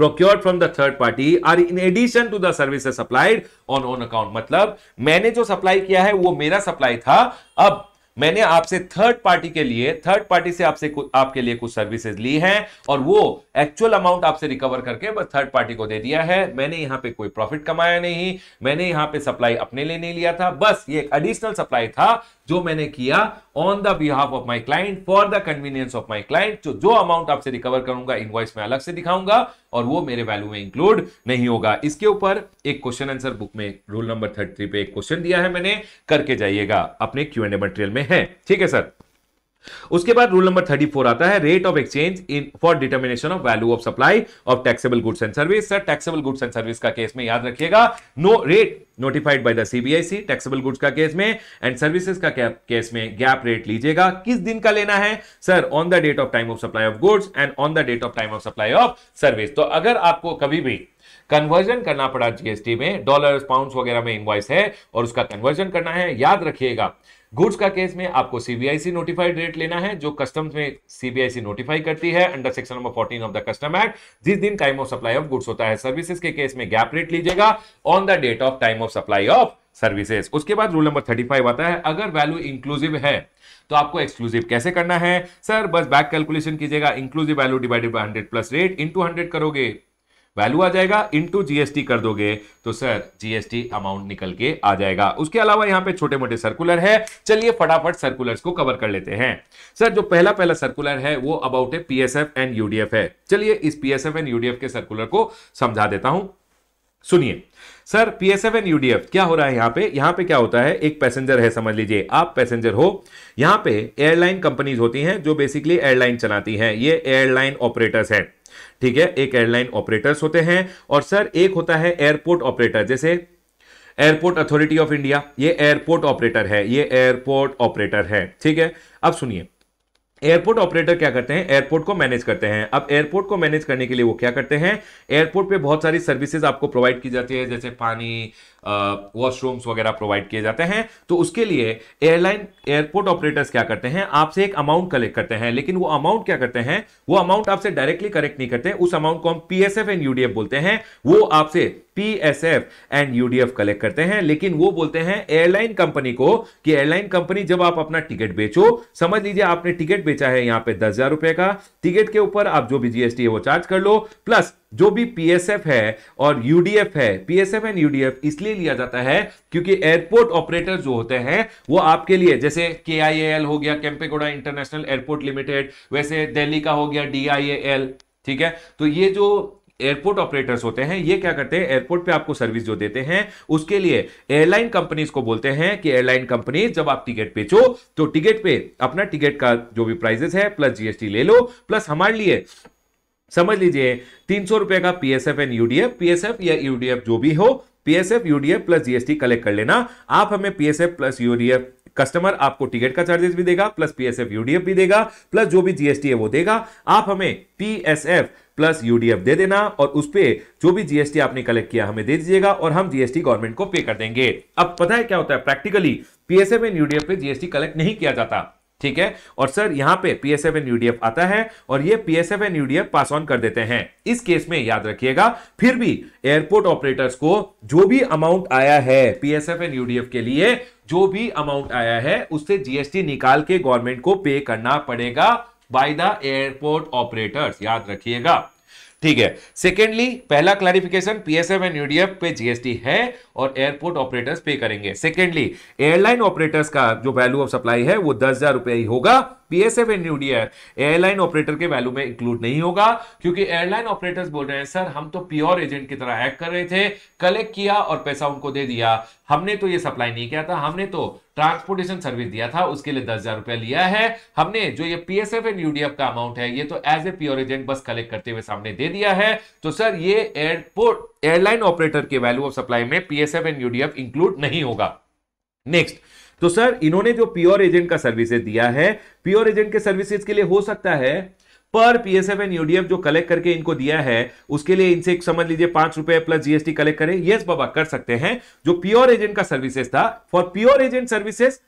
procured from the third party are in addition to the service supplied on own account मतलब मैंने जो सप्लाई किया है वो मेरा सप्लाई था अब मैंने आपसे थर्ड पार्टी के लिए थर्ड पार्टी से आपसे आपके लिए कुछ सर्विसेज ली हैं और वो एक्चुअल अमाउंट आपसे रिकवर करके बस थर्ड पार्टी को दे दिया है मैंने यहाँ पे कोई प्रॉफिट कमाया नहीं मैंने यहाँ पे सप्लाई अपने लिए नहीं लिया था बस ये एक एडिशनल सप्लाई था जो मैंने किया on the behalf of my client for the convenience of my client जो जो अमाउंट आपसे रिकवर करूंगा इनवॉइस में अलग से दिखाऊंगा और वो मेरे वैल्यू में इंक्लूड नहीं होगा इसके ऊपर एक क्वेश्चन आंसर बुक में रूल नंबर थर्टी पे एक क्वेश्चन दिया है मैंने करके जाइएगा अपने क्यू एंड मटेरियल में है ठीक है सर उसके बाद रूल नंबर थर्टी फोर आता है rate of exchange in for determination of value of supply of taxable goods and service sir taxable goods and service का केस में याद रखिएगा no rate notified by the CBIC taxable goods का case में and services का case में gap rate लीजिएगा किस दिन का लेना है sir on the date of time of supply of goods and on the date of time of supply of service तो अगर आपको कभी भी कन्वर्जन करना पड़ा जीएसटी में डॉलर्स पाउंड्स वगैरह में इनवाइस है और उसका कन्वर्जन करना है याद रखिएगा गुड्स का केस में आपको सीबीआईसी नोटिफाइड रेट लेना है जो कस्टम्स में सीबीआईसी नोटिफाई करती है under section number 14 of the custom act जिस दिन time of supply of goods होता है सर्विसेज के केस में गैप रेट लीजिएगा on the date of time of supply of services उसके बाद रूल नंबर थर्टी फाइव आता है अगर वैल्यू इंक्लूसिव है तो आपको एक्सक्लूसिव कैसे करना है सर बस बैक कैलकुलेशन कीजिएगा inclusive value divided by hundred plus rate into hundred करोगे वैल्यू आ जाएगा इनटू जीएसटी कर दोगे तो सर जीएसटी अमाउंट निकल के आ जाएगा उसके अलावा यहां पे छोटे मोटे सर्कुलर है चलिए फटाफट सर्कुलर्स को कवर कर लेते हैं सर जो पहला पहला सर्कुलर है वो अबाउट है पीएसएफ एंड यूडीएफ है चलिए इस पीएसएफ एंड यूडीएफ के सर्कुलर को समझा देता हूं सुनिए सर पीएसएफ एंड यूडीएफ क्या हो रहा है यहाँ पे यहाँ पे क्या होता है एक पैसेंजर है समझ लीजिए आप पैसेंजर हो यहाँ पे एयरलाइन कंपनीज होती हैं जो बेसिकली एयरलाइन चलाती हैं ये एयरलाइन ऑपरेटर्स हैं ठीक है एक एयरलाइन ऑपरेटर्स होते हैं और सर एक होता है एयरपोर्ट ऑपरेटर जैसे एयरपोर्ट अथॉरिटी ऑफ इंडिया ये एयरपोर्ट ऑपरेटर है ये एयरपोर्ट ऑपरेटर है ठीक है अब सुनिए एयरपोर्ट ऑपरेटर क्या करते हैं एयरपोर्ट को मैनेज करते हैं अब एयरपोर्ट को मैनेज करने के लिए वो क्या करते हैं एयरपोर्ट पे बहुत सारी सर्विसेज आपको प्रोवाइड की जाती है जैसे पानी वॉशरूम्स वगैरह प्रोवाइड किए जाते हैं तो उसके लिए एयरलाइन एयरपोर्ट ऑपरेटर्स क्या करते हैं आपसे एक अमाउंट कलेक्ट करते हैं लेकिन वो अमाउंट क्या करते हैं वो अमाउंट आपसे डायरेक्टली कलेक्ट नहीं करते उस अमाउंट को हम P S F and UDF बोलते हैं वो आपसे P S F and UDF collect करते हैं लेकिन वो बोलते हैं एयरलाइन कंपनी को कि एयरलाइन कंपनी जब आप अपना टिकट बेचो समझ लीजिए आपने टिकट बेचा है यहां पे दस हजार रुपए का टिकट के ऊपर आप जो भी जीएसटी है वो चार्ज कर लो प्लस जो भी पीएसएफ है और यूडीएफ है पीएसएफ एंड यूडीएफ इसलिए लिया जाता है क्योंकि एयरपोर्ट ऑपरेटर जो होते हैं वो आपके लिए जैसे के हो गया कैंपेगोडा इंटरनेशनल एयरपोर्ट लिमिटेड वैसे दिल्ली का हो गया डी ठीक है तो ये जो एयरपोर्ट ऑपरेटर्स होते हैं ये क्या करते हैं एयरपोर्ट पे आपको सर्विस जो देते हैं उसके लिए एयरलाइन कंपनीज को बोलते हैं कि एयरलाइन कंपनी जब आप टिकट बेचो तो टिकट पे अपना टिकट का जो भी प्राइजेस है प्लस जीएसटी ले लो प्लस हमारे लिए समझ लीजिए तीन सौ रुपए का पीएसएफ एंड यूडीएफ पीएसएफ या यूडीएफ जो भी हो PSF UDF plus GST collect कर लेना आप हमें पीएसएफ प्लस यूडीएफ कस्टमर आपको टिकट का चार्जेस भी देगा प्लस पीएसएफ यूडीएफ भी देगा प्लस जो भी जीएसटी है वो देगा आप हमें पीएसएफ प्लस यूडीएफ दे देना और उस पर जो भी जीएसटी आपने कलेक्ट किया हमें दे दीजिएगा और हम जीएसटी गवर्नमेंट को पे कर देंगे अब पता है क्या होता है प्रैक्टिकली पीएसएफ एंड यूडीएफ पे जीएसटी कलेक्ट नहीं किया जाता ठीक है और सर यहां पे पीएसएफ एंड यूडीएफ आता है और ये PSF and UDF pass on कर देते हैं इस केस में याद रखिएगा फिर भी एयरपोर्ट ऑपरेटर्स को जो भी अमाउंट आया है पीएसएफ एंड यूडीएफ के लिए जो भी अमाउंट आया है उससे जीएसटी निकाल के गवर्नमेंट को पे करना पड़ेगा बाय द एयरपोर्ट ऑपरेटर्स याद रखिएगा ठीक है सेकेंडली पहला क्लैरिफिकेशन पीएसएम एंड यूडीएफ पे जीएसटी है और एयरपोर्ट ऑपरेटर्स पे करेंगे सेकेंडली एयरलाइन ऑपरेटर्स का जो वैल्यू ऑफ सप्लाई है वो दस हजार रुपए ही होगा PSF and UDR airline operator के वैल्यू में इंक्लूड नहीं होगा क्योंकि एयरलाइन ऑपरेटर्स बोल रहे हैं सर हम तो प्योर एजेंट की तरह एक्ट कर रहे थे कलेक्ट किया और पैसा उनको दे दिया हमने तो ये सप्लाई नहीं किया था हमने तो ट्रांसपोर्टेशन सर्विस दिया था उसके लिए दस हजार रुपया लिया है हमने जो ये पीएसएफ एंड यूडीएफ का अमाउंट है ये तो एज ए प्योर एजेंट बस कलेक्ट करते हुए सामने दे दिया है तो सर ये एयरपोर्ट एयरलाइन ऑपरेटर के वैल्यू ऑफ सप्लाई में पीएसएफ एंड यूडीएफ इंक्लूड नहीं होगा नेक्स्ट तो सर इन्होंने जो प्योर एजेंट का सर्विसेज दिया है प्योर एजेंट के सर्विसेज के लिए हो सकता है पर पीएसएफ एंड यूडीएफ जो कलेक्ट करके इनको दिया है उसके लिए इनसे समझ लीजिए पांच रुपए प्लस जीएसटी कलेक्ट करें यस बाबा कर सकते हैं जो प्योर एजेंट का सर्विसेज था for pure agent services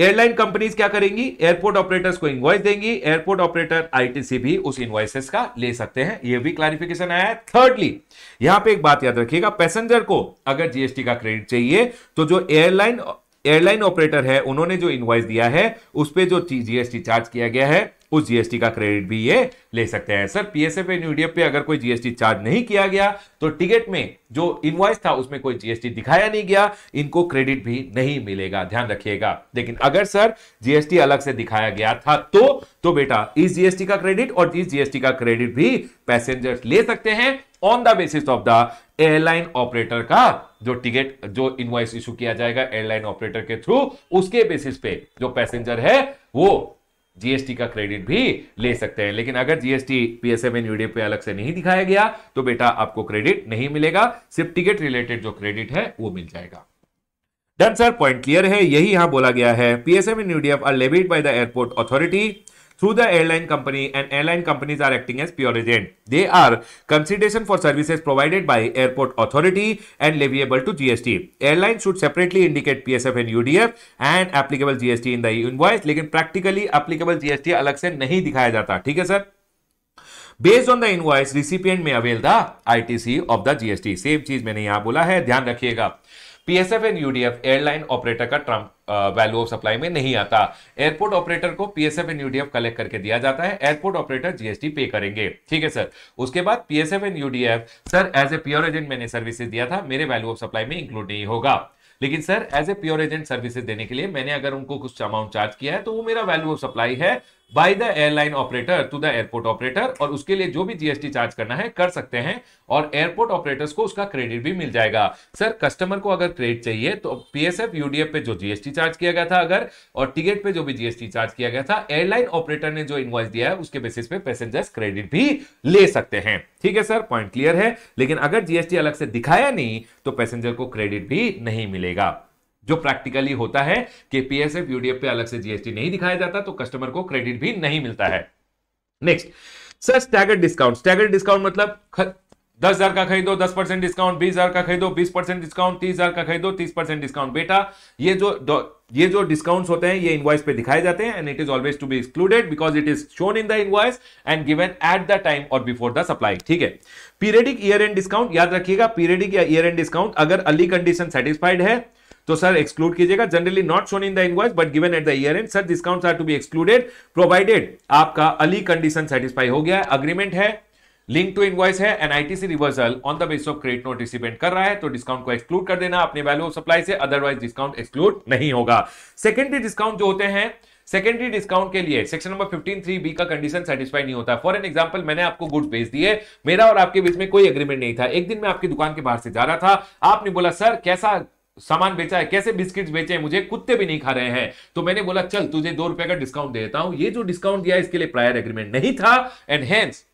airline companies क्या करेंगी एयरपोर्ट ऑपरेटर्स को इनवॉइस देंगी एयरपोर्ट ऑपरेटर आईटीसी भी उस इनवॉइसेस का ले सकते हैं यह भी क्लैरिफिकेशन आया है थर्डली यहां पे एक बात याद रखिएगा पैसेंजर को अगर जीएसटी का क्रेडिट चाहिए तो जो एयरलाइन एयरलाइन ऑपरेटर है उन्होंने जो इनवाइस दिया है उस पर जो जीएसटी चार्ज किया गया है उस जीएसटी का क्रेडिट भी ये ले सकते हैं सर पीएसएफ एन यूडीएफ पे अगर कोई जीएसटी चार्ज नहीं किया गया तो टिकट में जो इनवाइस था उसमें कोई जीएसटी दिखाया नहीं गया इनको क्रेडिट भी नहीं मिलेगा ध्यान रखिएगा लेकिन अगर सर जीएसटी अलग से दिखाया गया था तो तो बेटा इस जीएसटी का क्रेडिट और इस जीएसटी का क्रेडिट भी पैसेंजर्स ले सकते हैं on the basis of the airline operator का जो टिकट जो इनवाइस इशू किया जाएगा एयरलाइन ऑपरेटर के थ्रू उसके बेसिस पे जो पैसेंजर है वो जीएसटी का क्रेडिट भी ले सकते हैं लेकिन अगर जीएसटी पीएसएम एंड पे अलग से नहीं दिखाया गया तो बेटा आपको क्रेडिट नहीं मिलेगा सिर्फ टिकट रिलेटेड जो क्रेडिट है वो मिल जाएगा डन सर पॉइंट क्लियर है यही यहां बोला गया है PSM in UDF are levied by the airport authority through the airline company and airline companies are acting as pure agent. They are consideration for services provided by airport authority and levyable to GST. Airlines should separately indicate PSF and UDF and applicable GST in the invoice lekin practically applicable GST alag se nahi dikhaya jata theek hai sir based on the invoice recipient में avail the ITC of the GST same चीज मैंने यहां बोला है ध्यान रखिएगा PSF and UDF airline operator का ट्रम्प वैल्यू ऑफ सप्लाई में नहीं आता एयरपोर्ट ऑपरेटर को पीएसएफ एंड यूडीएफ कलेक्ट करके दिया जाता है एयरपोर्ट ऑपरेटर जीएसटी पे करेंगे ठीक है सर उसके बाद PSF and UDF sir as a pure agent मैंने सर्विसेज दिया था मेरे वैल्यू ऑफ सप्लाई में इंक्लूड नहीं होगा लेकिन sir as a pure agent services देने के लिए मैंने अगर उनको कुछ अमाउंट चार्ज किया है तो वो मेरा वैल्यू ऑफ सप्लाई है by the airline operator to the airport operator और उसके लिए जो भी जीएसटी चार्ज करना है कर सकते हैं और एयरपोर्ट ऑपरेटर्स को उसका क्रेडिट भी मिल जाएगा सर कस्टमर को अगर क्रेडिट चाहिए तो पीएसएफ यूडीएफ पे जो जीएसटी चार्ज किया गया था अगर और टिकट पे जो भी जीएसटी चार्ज किया गया था एयरलाइन ऑपरेटर ने जो इन्वॉइस दिया है उसके बेसिस पे पैसेंजर्स क्रेडिट भी ले सकते हैं ठीक है सर पॉइंट क्लियर है लेकिन अगर जीएसटी अलग से दिखाया नहीं तो पैसेंजर को क्रेडिट भी नहीं मिलेगा जो प्रैक्टिकली होता है कि पीएसएफ यूडीएफ पे अलग से जीएसटी नहीं दिखाया जाता तो कस्टमर को क्रेडिट भी नहीं मिलता है next sir staggered discount staggered discount मतलब ख... दस हजार का खरीदो दस परसेंट डिस्काउंट बीस हजार का खरीदो बीस परसेंट डिस्काउंट तीस हजार का खरीदो तीस परसेंट डिस्काउंट बेटा ये जो ये जो डिस्काउंट्स होते हैं ये इनवॉइस पे दिखाए जाते हैं and it is always to be excluded because it is shown in the invoice and given at the time और बिफोर द सप्लाई ठीक है पीरियडिक ईयर एंड डिस्काउंट याद रखिएगा पीरियडिक या ईयर एंड डिस्काउंट अगर अली कंडीशन सेटिस्फाइड है तो sir exclude कीजिएगा generally not shown in the invoice but given at the year end sir discounts are to be excluded provided आपका earlier condition satisfy हो गया अग्रीमेंट है link to invoice है an NITC reversal on the base of credit note recipient कर रहा है तो discount को एक्सक्लूड कर देना अपने वैल्यू ऑफ सप्लाई से अदरवाइज डिस्काउंट एक्सक्लूड नहीं होगा सेकेंडरी डिस्काउंट जो होते हैं सेकेंडरी डिस्काउंट के लिए section number fifteen three B का कंडीशन सेटिस्फाई नहीं होता फॉर एन एग्जाम्पल मैंने आपको गुड्स बेच दिए मेरा और आपके बीच में कोई एग्रीमेंट नहीं था एक दिन मैं आपकी दुकान के बाहर से जा रहा था आपने बोला सर कैसा सामान बेचा है कैसे बिस्किट्स बेचे हैं मुझे कुत्ते भी नहीं खा रहे हैं तो मैंने बोला चल तुझे दो रुपए का डिस्काउंट दे देता हूं ये जो डिस्काउंट दिया इसके लिए प्रायर एग्रीमेंट नहीं था and hence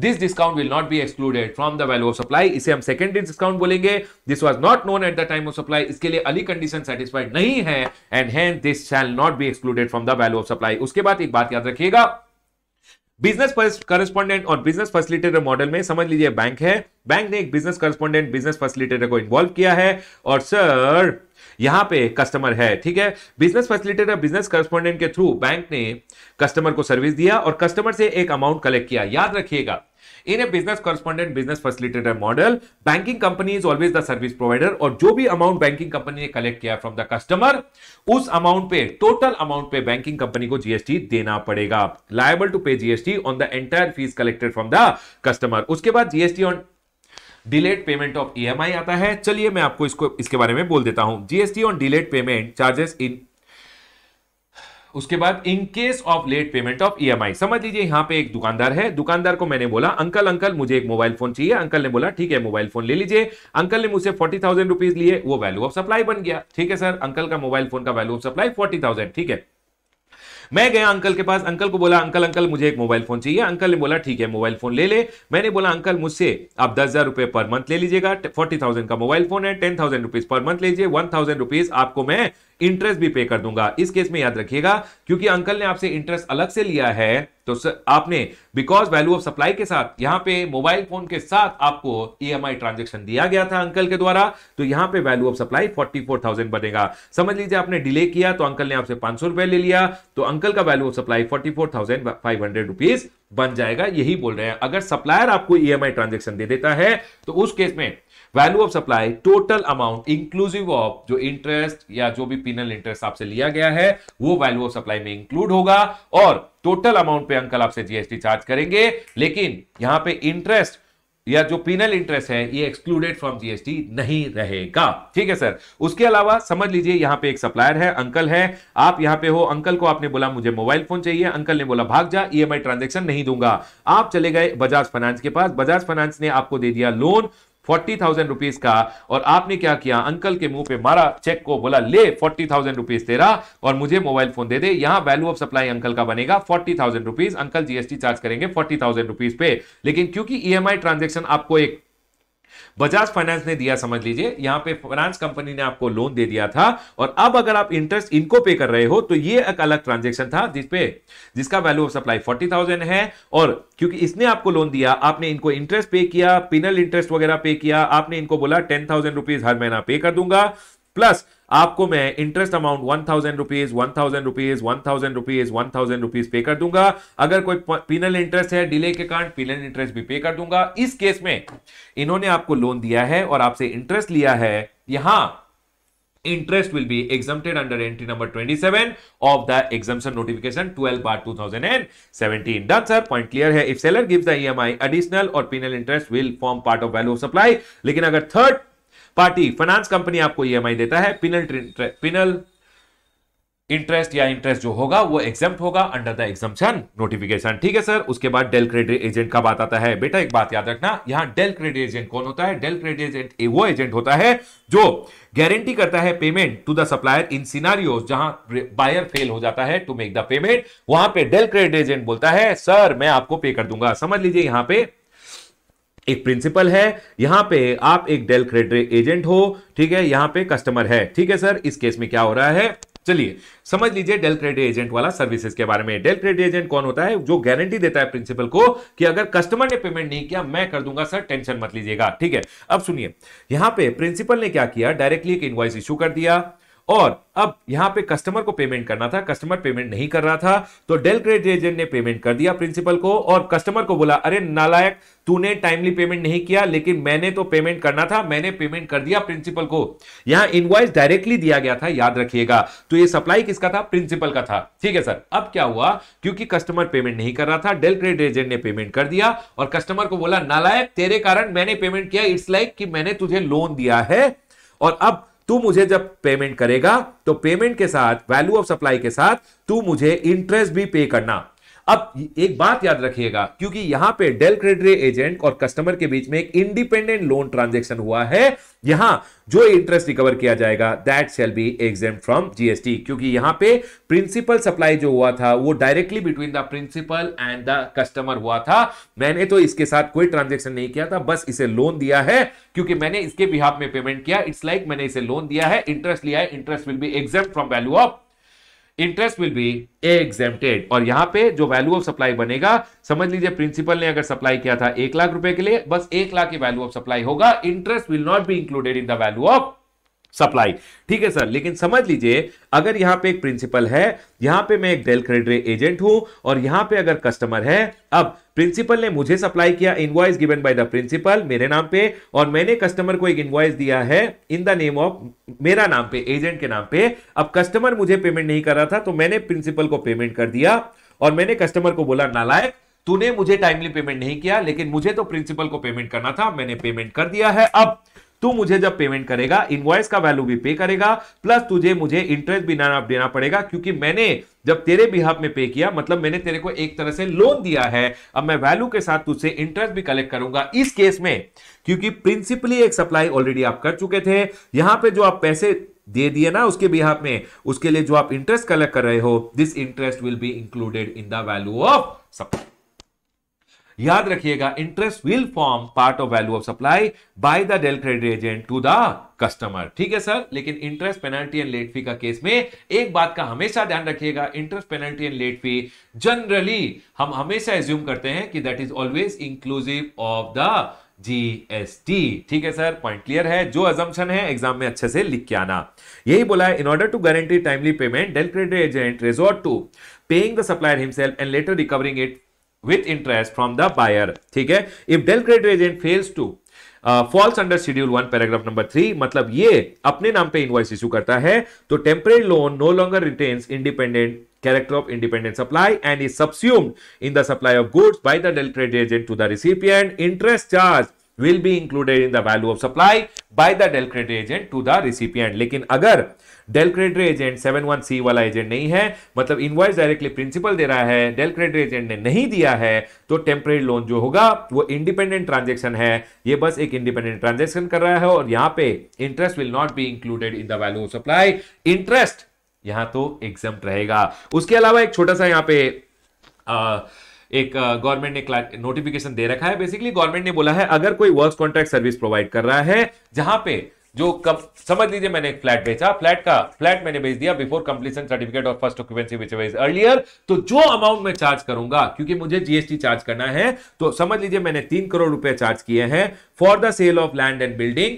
this discount will not be excluded from the value of supply इसे हम सेकेंडरी डिस्काउंट बोलेंगे this was not known at the time of supply इसके लिए अली कंडीशन सेटिस्फाइड नहीं है and hence this shall not be excluded from the value of supply उसके बाद एक बात याद रखिएगा बिजनेस करस्पॉन्डेंट और बिजनेस फैसिलिटेटर मॉडल में समझ लीजिए बैंक है बैंक ने एक बिजनेस करस्पॉन्डेंट बिजनेस फैसिलिटेटर को इन्वॉल्व किया है और सर यहां पे कस्टमर है ठीक है बिजनेस फैसिलिटेटर बिजनेस करस्पॉन्डेंट के थ्रू बैंक ने कस्टमर को सर्विस दिया और कस्टमर से एक अमाउंट कलेक्ट किया याद रखिएगा in a business correspondent business facilitator model banking company is always the service provider और जो भी अमाउंट बैंकिंग कंपनी ने कलेक्ट किया फ्रॉम द कस्टमर उस अमाउंट पे टोटल अमाउंट पे बैंकिंग कंपनी को जीएसटी देना पड़ेगा liable to pay GST on the entire fee collected from the customer उसके बाद GST on delayed payment of E आता है चलिए मैं आपको इसको इसके बारे में बोल देता हूं GST on delayed payment charges in उसके बाद in case of late payment of EMI समझ लीजिए यहाँ पे एक दुकानदार है दुकानदार को मैंने बोला अंकल अंकल मुझे एक मोबाइल फोन चाहिए अंकल ने बोला ठीक है मोबाइल फोन ले लीजिए अंकल ने मुझसे फोर्टी थाउजेंड रुपीज लिए वो वैल्यू ऑफ सप्लाई बन गया ठीक है सर अंकल का मोबाइल फोन का value of supply forty thousand ठीक है मैं गया अंकल के पास अंकल को बोला अंकल अंकल मुझे एक मोबाइल फोन चाहिए अंकल ने बोला ठीक है मोबाइल फोन ले ले मैंने बोला अंकल मुझसे आप दस हजार रुपए पर मंथ ले लीजिएगा फोर्टी थाउजेंड का मोबाइल फोन है ten thousand rupees per month लीजिए वन थाउजेंड रुपीज आपको मैं इंटरेस्ट भी पे कर दूंगा इस केस में याद रखिएगा क्योंकि अंकल ने आपसे इंटरेस्ट अलग से लिया है तो आपने बिकॉज वैल्यू ऑफ सप्लाई के साथ यहां पे मोबाइल फोन के साथ आपको ईएमआई e ट्रांजैक्शन दिया गया था अंकल के द्वारा तो यहां पे वैल्यू ऑफ सप्लाई 44,000 बनेगा समझ लीजिए आपने डिले किया तो अंकल ने आपसे पांच सौ रुपए ले लिया तो अंकल का वैल्यू ऑफ सप्लाई फोर्टी बन जाएगा यही बोल रहे हैं अगर सप्लायर आपको ईएमआई e ट्रांजेक्शन दे देता है तो उस केस में value of supply total amount inclusive of जो इंटरेस्ट या जो भी पिनल इंटरेस्ट आपसे लिया गया है वो वैल्यू ऑफ सप्लाई में इंक्लूड होगा और टोटल अमाउंट पे अंकल आपसे जीएसटी चार्ज करेंगे लेकिन यहां पे इंटरेस्ट या जो पिनल इंटरेस्ट है ये एक्सक्लूडेड फ्रॉम जीएसटी नहीं रहेगा ठीक है सर उसके अलावा समझ लीजिए यहाँ पे एक सप्लायर है अंकल है आप यहाँ पे हो अंकल को आपने बोला मुझे मोबाइल फोन चाहिए अंकल ने बोला भाग जा ईएमआई e ट्रांजैक्शन नहीं दूंगा आप चले गए बजाज फाइनेंस के पास बजाज फाइनेंस ने आपको दे दिया लोन फोर्टी थाउजेंड रुपीज का और आपने क्या किया अंकल के मुंह पे मारा चेक को बोला ले फोर्टी थाउजेंड रुपीज तेरा और मुझे मोबाइल फोन दे दे यहां वैल्यू ऑफ सप्लाई अंकल का बनेगा forty thousand rupees uncle GST charge करेंगे फोर्टी थाउजेंड रुपीज पे लेकिन क्योंकि ई एम आई ट्रांजेक्शन आपको एक बजाज फाइनेंस ने दिया समझ लीजिए यहां पे फाइनेंस कंपनी ने आपको लोन दे दिया था और अब अगर आप इंटरेस्ट इनको पे कर रहे हो तो ये एक अलग ट्रांजेक्शन था पे जिसका value of supply forty thousand है और क्योंकि इसने आपको लोन दिया आपने इनको इंटरेस्ट पे किया पिनल इंटरेस्ट वगैरह पे किया आपने इनको बोला टेन थाउजेंड रुपीज हर महीना पे कर दूंगा प्लस आपको मैं interest amount one thousand rupees one thousand rupees one thousand rupees one thousand rupees pay कर दूंगा अगर कोई पीनल इंटरेस्ट है डिले के कारण पीनल इंटरेस्ट भी पे कर दूंगा इस केस में इन्होंने आपको लोन दिया है और आपसे इंटरेस्ट लिया है यहां interest will be exempted under entry number twenty seven of the exam clear है e लेकिन अगर थर्ड पार्टी फाइनेंस कंपनी आपको ई e देता है पिनल पिनल इंटरेस्ट या इंटरेस्ट जो होगा वो एग्जाम होगा अंडर द एग्जाम्पन नोटिफिकेशन ठीक है सर उसके बाद डेल क्रेडिट एजेंट का बात आता है बेटा एक बात याद रखना यहाँ डेल क्रेडिट एजेंट कौन होता है डेल क्रेडिट एजेंट वो एजेंट होता है जो गारंटी करता है payment to the supplier in scenario जहां बायर फेल हो जाता है टू मेक द पेमेंट वहां पे डेल क्रेडिट एजेंट बोलता है सर मैं आपको पे कर दूंगा समझ लीजिए यहां पर एक प्रिंसिपल है यहां पे आप एक डेल क्रेडिट एजेंट हो ठीक है यहां पे कस्टमर है ठीक है सर इस केस में क्या हो रहा है चलिए समझ लीजिए डेल क्रेडिट एजेंट वाला सर्विसेज के बारे में डेल क्रेडिट एजेंट कौन होता है जो गारंटी देता है प्रिंसिपल को कि अगर कस्टमर ने पेमेंट नहीं किया मैं कर दूंगा सर टेंशन मत लीजिएगा ठीक है अब सुनिए यहां पे प्रिंसिपल ने क्या किया डायरेक्टली एक इन्वाइस इशू कर दिया और अब यहां पे कस्टमर को पेमेंट करना था कस्टमर पेमेंट नहीं कर रहा था तो डेल क्रेडिट एजेंट ने पेमेंट कर दिया प्रिंसिपल को और कस्टमर को बोला अरे नालायक तूने टाइमली पेमेंट नहीं किया लेकिन मैंने तो पेमेंट करना था मैंने पेमेंट कर दिया प्रिंसिपल को यहां इनवाइस डायरेक्टली दिया गया था याद रखिएगा तो ये सप्लाई किसका था प्रिंसिपल का था ठीक है सर अब क्या हुआ क्योंकि कस्टमर पेमेंट नहीं कर रहा था डेल क्रेडिट एजेंट ने पेमेंट कर दिया और कस्टमर को बोला नालायक तेरे कारण मैंने पेमेंट किया इट्स लाइक like कि मैंने तुझे लोन दिया है और अब तू मुझे जब पेमेंट करेगा तो पेमेंट के साथ वैल्यू ऑफ सप्लाई के साथ तू मुझे इंटरेस्ट भी पे करना अब एक बात याद रखिएगा क्योंकि यहां पे डेल क्रेडिट एजेंट और कस्टमर के बीच में एक इंडिपेंडेंट लोन ट्रांजैक्शन हुआ है यहां जो इंटरेस्ट रिकवर किया जाएगा that shall be exempt from GST क्योंकि यहां पे प्रिंसिपल सप्लाई जो हुआ था वो directly between the principal and the customer हुआ था मैंने तो इसके साथ कोई ट्रांजेक्शन नहीं किया था बस इसे लोन दिया है क्योंकि मैंने इसके बिहाफ में पेमेंट किया इट्स लाइक like मैंने इसे लोन दिया है इंटरेस्ट लिया है interest will be exempt from value of interest will be exempted और यहां पे जो वैल्यू ऑफ सप्लाई बनेगा समझ लीजिए प्रिंसिपल ने अगर सप्लाई किया था एक लाख रुपए के लिए बस एक लाख की वैल्यू ऑफ सप्लाई होगा interest will not be included in the value of supply ठीक है सर लेकिन समझ लीजिए अगर यहां पे एक प्रिंसिपल है यहां पे मैं एक डेल क्रेडिट एजेंट हूं और यहां पे अगर कस्टमर है अब प्रिंसिपल ने मुझे सप्लाई किया invoice given by the principal मेरे नाम पे और मैंने कस्टमर को एक इनवॉइस दिया है इन द नेम ऑफ मेरा नाम पे एजेंट के नाम पे अब कस्टमर मुझे पेमेंट नहीं कर रहा था तो मैंने प्रिंसिपल को पेमेंट कर दिया और मैंने कस्टमर को बोला नालायक तूने मुझे टाइमली पेमेंट नहीं किया लेकिन मुझे तो प्रिंसिपल को पेमेंट करना था मैंने पेमेंट कर दिया है अब तू मुझे जब पेमेंट करेगा इनवॉइस का वैल्यू भी पे करेगा प्लस तुझे मुझे इंटरेस्ट भी ना देना पड़ेगा क्योंकि मैंने जब तेरे बिहाफ में पे किया मतलब मैंने तेरे को एक तरह से लोन दिया है अब मैं वैल्यू के साथ तुझसे इंटरेस्ट भी कलेक्ट करूंगा इस केस में क्योंकि प्रिंसिपली एक सप्लाई ऑलरेडी आप कर चुके थे यहां पे जो आप पैसे दे दिए ना उसके बिहाफ में उसके लिए जो आप इंटरेस्ट कलेक्ट कर रहे हो this interest will be included in the value of supply याद रखिएगा interest will form part of value of supply by the del credit agent to the customer ठीक है सर लेकिन interest penalty and late fee का case में एक बात का हमेशा ध्यान रखिएगा interest penalty and late fee generally हम हमेशा एज्यूम करते हैं कि that is always inclusive of the GST ठीक है सर पॉइंट क्लियर है जो अजम्पन है एग्जाम में अच्छे से लिख के आना यही बोला है in order to guarantee timely payment del credit agent resort to paying the supplier himself and later recovering it with interest from the buyer ठीक है if del credit agent fails to falls under schedule one paragraph number three मतलब ये अपने नाम पे invoice issue करता है तो temporary loan no longer retains independent character of independent supply and is subsumed in the supply of goods by the del credit agent to the recipient interest charge will be included in the value of supply by the del agent to the recipient लेकिन अगर del credit agent 71C वाला agent नहीं है मतलब invoice directly principal दे रहा है del agent ने नहीं दिया है तो टेम्प्रेरी लोन जो होगा वो इंडिपेंडेंट ट्रांजेक्शन है ये बस एक इंडिपेंडेंट ट्रांजेक्शन कर रहा है और यहाँ पे interest will not be included in the value of supply interest यहां तो एग्जाम रहेगा उसके अलावा एक छोटा सा यहाँ पे uh, एक गवर्नमेंट ने नोटिफिकेशन दे रखा है बेसिकली गवर्नमेंट ने बोला है अगर कोई वर्क कॉन्ट्रैक्ट सर्विस प्रोवाइड कर रहा है जहां पे जो कब समझ लीजिए मैंने एक फ्लैट बेचा फ्लैट का फ्लैट मैंने बेच दिया बिफोर कंप्लीशन सर्टिफिकेट और first occupancy which is earlier तो जो अमाउंट मैं चार्ज करूंगा क्योंकि मुझे जीएसटी चार्ज करना है तो समझ लीजिए मैंने तीन करोड़ रुपए चार्ज किए हैं for the sale of land and building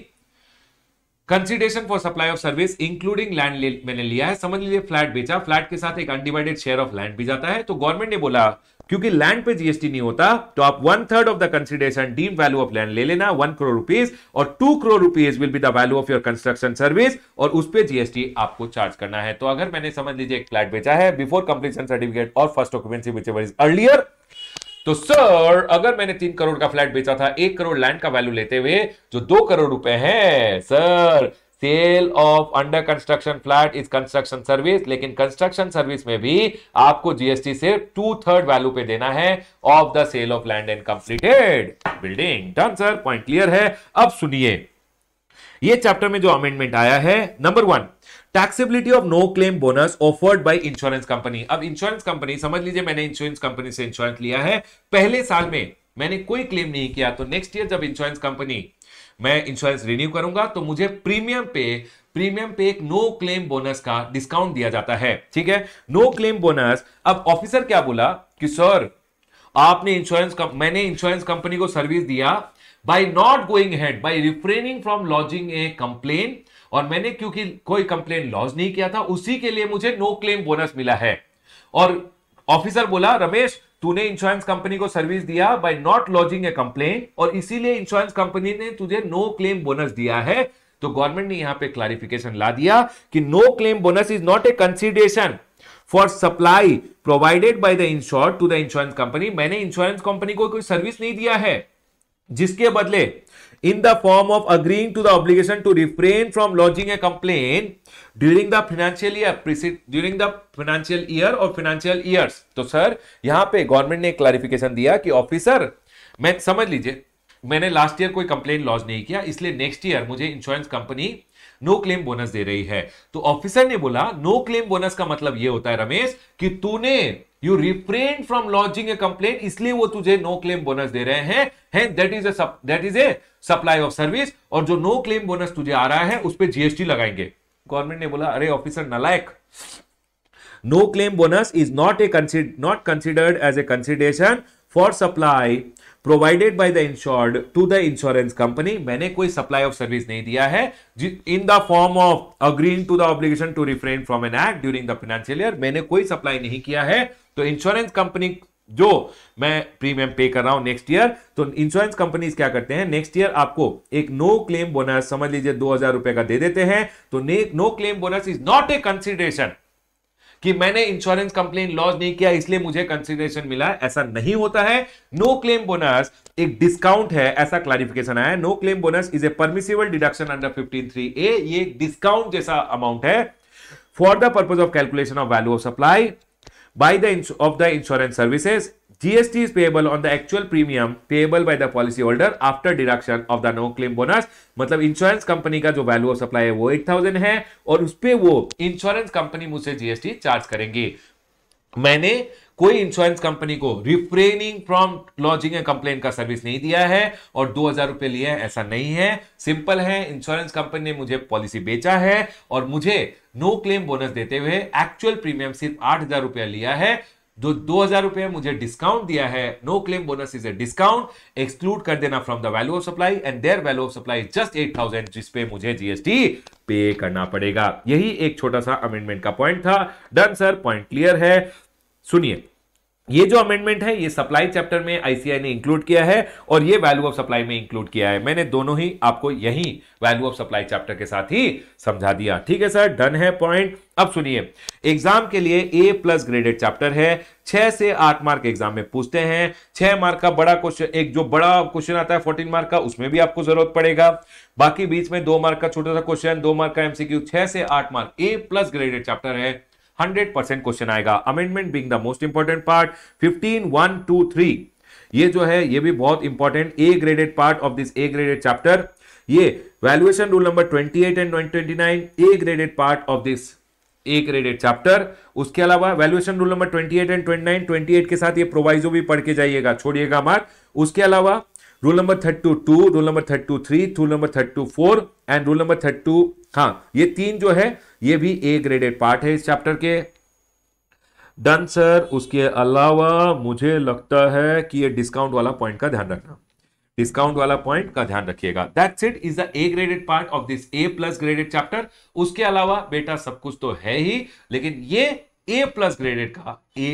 consideration for supply of service including land मैंने लिया है समझ लीजिए फ्लैट बेचा फ्लैट के साथ एक अनडिवाइडेड शेयर ऑफ लैंड भी जाता है तो गवर्नमेंट ने बोला क्योंकि लैंड पे जीएसटी नहीं होता तो आप one third of the consideration deem value of land ले लेना वन करोड़ रुपीज और two crore rupees will be the value of your construction service और उस पर जीएसटी आपको चार्ज करना है तो अगर मैंने समझ लीजिए एक फ्लैट बेचा है बिफोर कंप्लीशन सर्टिफिकेट और first occupancy which ever is earlier तो सर अगर मैंने तीन करोड़ का फ्लैट बेचा था एक करोड़ लैंड का वैल्यू लेते हुए जो दो करोड़ रुपए है sir sale of under construction flat is construction service लेकिन कंस्ट्रक्शन सर्विस में भी आपको जीएसटी से टू थर्ड वैल्यू पे देना है of the sale of land and completed building done sir point clear है अब सुनिए ये चैप्टर में जो अमेंडमेंट आया है number one taxability of no claim bonus offered by insurance company अब इंश्योरेंस कंपनी समझ लीजिए मैंने इंश्योरेंस कंपनी से इंश्योरेंस लिया है पहले साल में मैंने कोई क्लेम नहीं किया तो नेक्स्ट ईयर जब इंश्योरेंस कंपनी मैं इंश्योरेंस रिन्यू करूंगा तो मुझे प्रीमियम पे प्रीमियम पे एक नो क्लेम बोनस का डिस्काउंट दिया जाता है ठीक है नो क्लेम बोनस अब ऑफिसर क्या बोला कि सर आपने इंश्योरेंस मैंने इंश्योरेंस कंपनी को सर्विस दिया by not going ahead, by refraining from lodging a complain और मैंने क्योंकि कोई कंप्लेन लॉज नहीं किया था उसी के लिए मुझे नो क्लेम बोनस मिला है और ऑफिसर बोला रमेश तूने इंश्योरेंस कंपनी को सर्विस दिया by not lodging a complain और इसीलिए इंश्योरेंस कंपनी ने तुझे नो क्लेम बोनस दिया है तो गवर्नमेंट ने यहां पे क्लैरिफिकेशन ला दिया कि no claim bonus is not a consideration for supply provided by the insure to the insurance company मैंने इंश्योरेंस कंपनी को कोई सर्विस नहीं दिया है जिसके बदले in the form of agreeing to the obligation to refrain from lodging a complaint during the financial year during the financial year or financial years तो sir यहाँ पे गवर्नमेंट ने क्लैरिफिकेशन दिया कि ऑफिसर मैं समझ लीजिए मैंने लास्ट ईयर कोई कंप्लेन लॉन्च नहीं किया इसलिए नेक्स्ट ईयर मुझे insurance company no claim bonus दे रही है तो ऑफिसर ने बोला नो क्लेम बोनस का मतलब यह होता है रमेश कि तूने you refrain from launching a complain इसलिए वो तुझे नो क्लेम बोनस दे रहे हैं that is a supply of service और जो नो क्लेम बोनस तुझे आ रहा है उस पर जीएसटी लगाएंगे गवर्नमेंट ने बोला अरे ऑफिसर नलायक no claim bonus is not a consid not considered as a consideration for supply provided by the insured to the insurance company मैंने कोई सप्लाई ऑफ सर्विस नहीं दिया है in the form of agreeing to the obligation to refrain from an act during the financial year मैंने कोई supply नहीं किया है तो इंश्योरेंस कंपनी जो मैं प्रीमियम पे कर रहा हूं नेक्स्ट ईयर तो इंश्योरेंस कंपनीज क्या करते हैं नेक्स्ट ईयर आपको एक नो क्लेम बोनस समझ लीजिए दो हजार रुपए का दे देते हैं तो no claim bonus is not a consideration कि मैंने इंश्योरेंस कंप्लेन लॉन्च नहीं किया इसलिए मुझे कंसिडरेशन मिला ऐसा नहीं होता है नो क्लेम बोनस एक डिस्काउंट है ऐसा क्लैरिफिकेशन आया no claim bonus is a permissible deduction under fifteen three A ये डिस्काउंट जैसा अमाउंट है for the purpose of calculation of value of supply by the of the insurance services GST is payable on the actual premium payable by the policy holder after deduction of the no claim bonus मतलब insurance company का जो value of supply है वो 8000 है और उस पर वो इंश्योरेंस कंपनी मुझसे जीएसटी चार्ज करेंगे मैंने कोई इंश्योरेंस कंपनी को refraining from lodging and complain का सर्विस नहीं दिया है और दो हजार रुपए लिए ऐसा नहीं है सिंपल है इंश्योरेंस कंपनी ने मुझे पॉलिसी बेचा है और मुझे नो क्लेम बोनस देते हुए एक्चुअल प्रीमियम सिर्फ आठ हजार रुपया लिया है जो दो हजार रुपए मुझे डिस्काउंट दिया है no claim bonus is a discount exclude कर देना from the value of supply and their value of supply just eight thousand जिसपे मुझे जीएसटी पे करना पड़ेगा यही एक छोटा सा अमेंडमेंट का पॉइंट था डन सर पॉइंट क्लियर है सुनिए ये जो अमेंडमेंट है ये सप्लाई चैप्टर में आईसीआई ने इंक्लूड किया है और ये वैल्यू ऑफ सप्लाई में इंक्लूड किया है मैंने दोनों ही आपको यही वैल्यू ऑफ सप्लाई चैप्टर के साथ ही समझा दिया ठीक है सर डन है पॉइंट अब सुनिए एग्जाम के लिए ए प्लस ग्रेडेड चैप्टर है छह से आठ मार्क एग्जाम में पूछते हैं छह मार्क का बड़ा क्वेश्चन एक जो बड़ा क्वेश्चन आता है फोर्टीन मार्क का उसमें भी आपको जरूरत पड़ेगा बाकी बीच में दो मार्क का छोटा सा क्वेश्चन दो मार्क का एमसीक्यू छह से आठ mark A plus graded chapter है हंड्रेड परसेंट क्वेश्चन आएगा amendment being the most important part fifteen one two three ये जो है ये भी बहुत important A graded part of this A graded chapter ये valuation rule number twenty eight and twenty nine A graded part of this A graded chapter उसके अलावा valuation rule number twenty eight and twenty nine twenty eight के साथ ये proviso भी पढ़ के जाइएगा छोड़िएगा मार्क उसके अलावा rule number thirty two rule number thirty three rule number thirty four and rule number thirty हाँ ये तीन जो है ये भी ए ग्रेडेड पार्ट है इस चैप्टर के डन सर उसके अलावा मुझे लगता है कि ये डिस्काउंट वाला पॉइंट का ध्यान रखना डिस्काउंट वाला पॉइंट का ध्यान रखिएगा that's it is the A graded part of this A plus graded chapter उसके अलावा बेटा सब कुछ तो है ही लेकिन ये ए प्लस ग्रेडेड का ए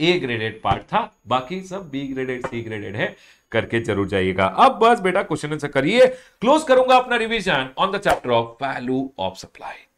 ए ग्रेडेड पार्ट था बाकी सब बी ग्रेडेड सी ग्रेडेड है करके जरूर जाइएगा अब बस बेटा क्वेश्चन आंसर करिए क्लोज करूंगा अपना revision on the chapter of value of supply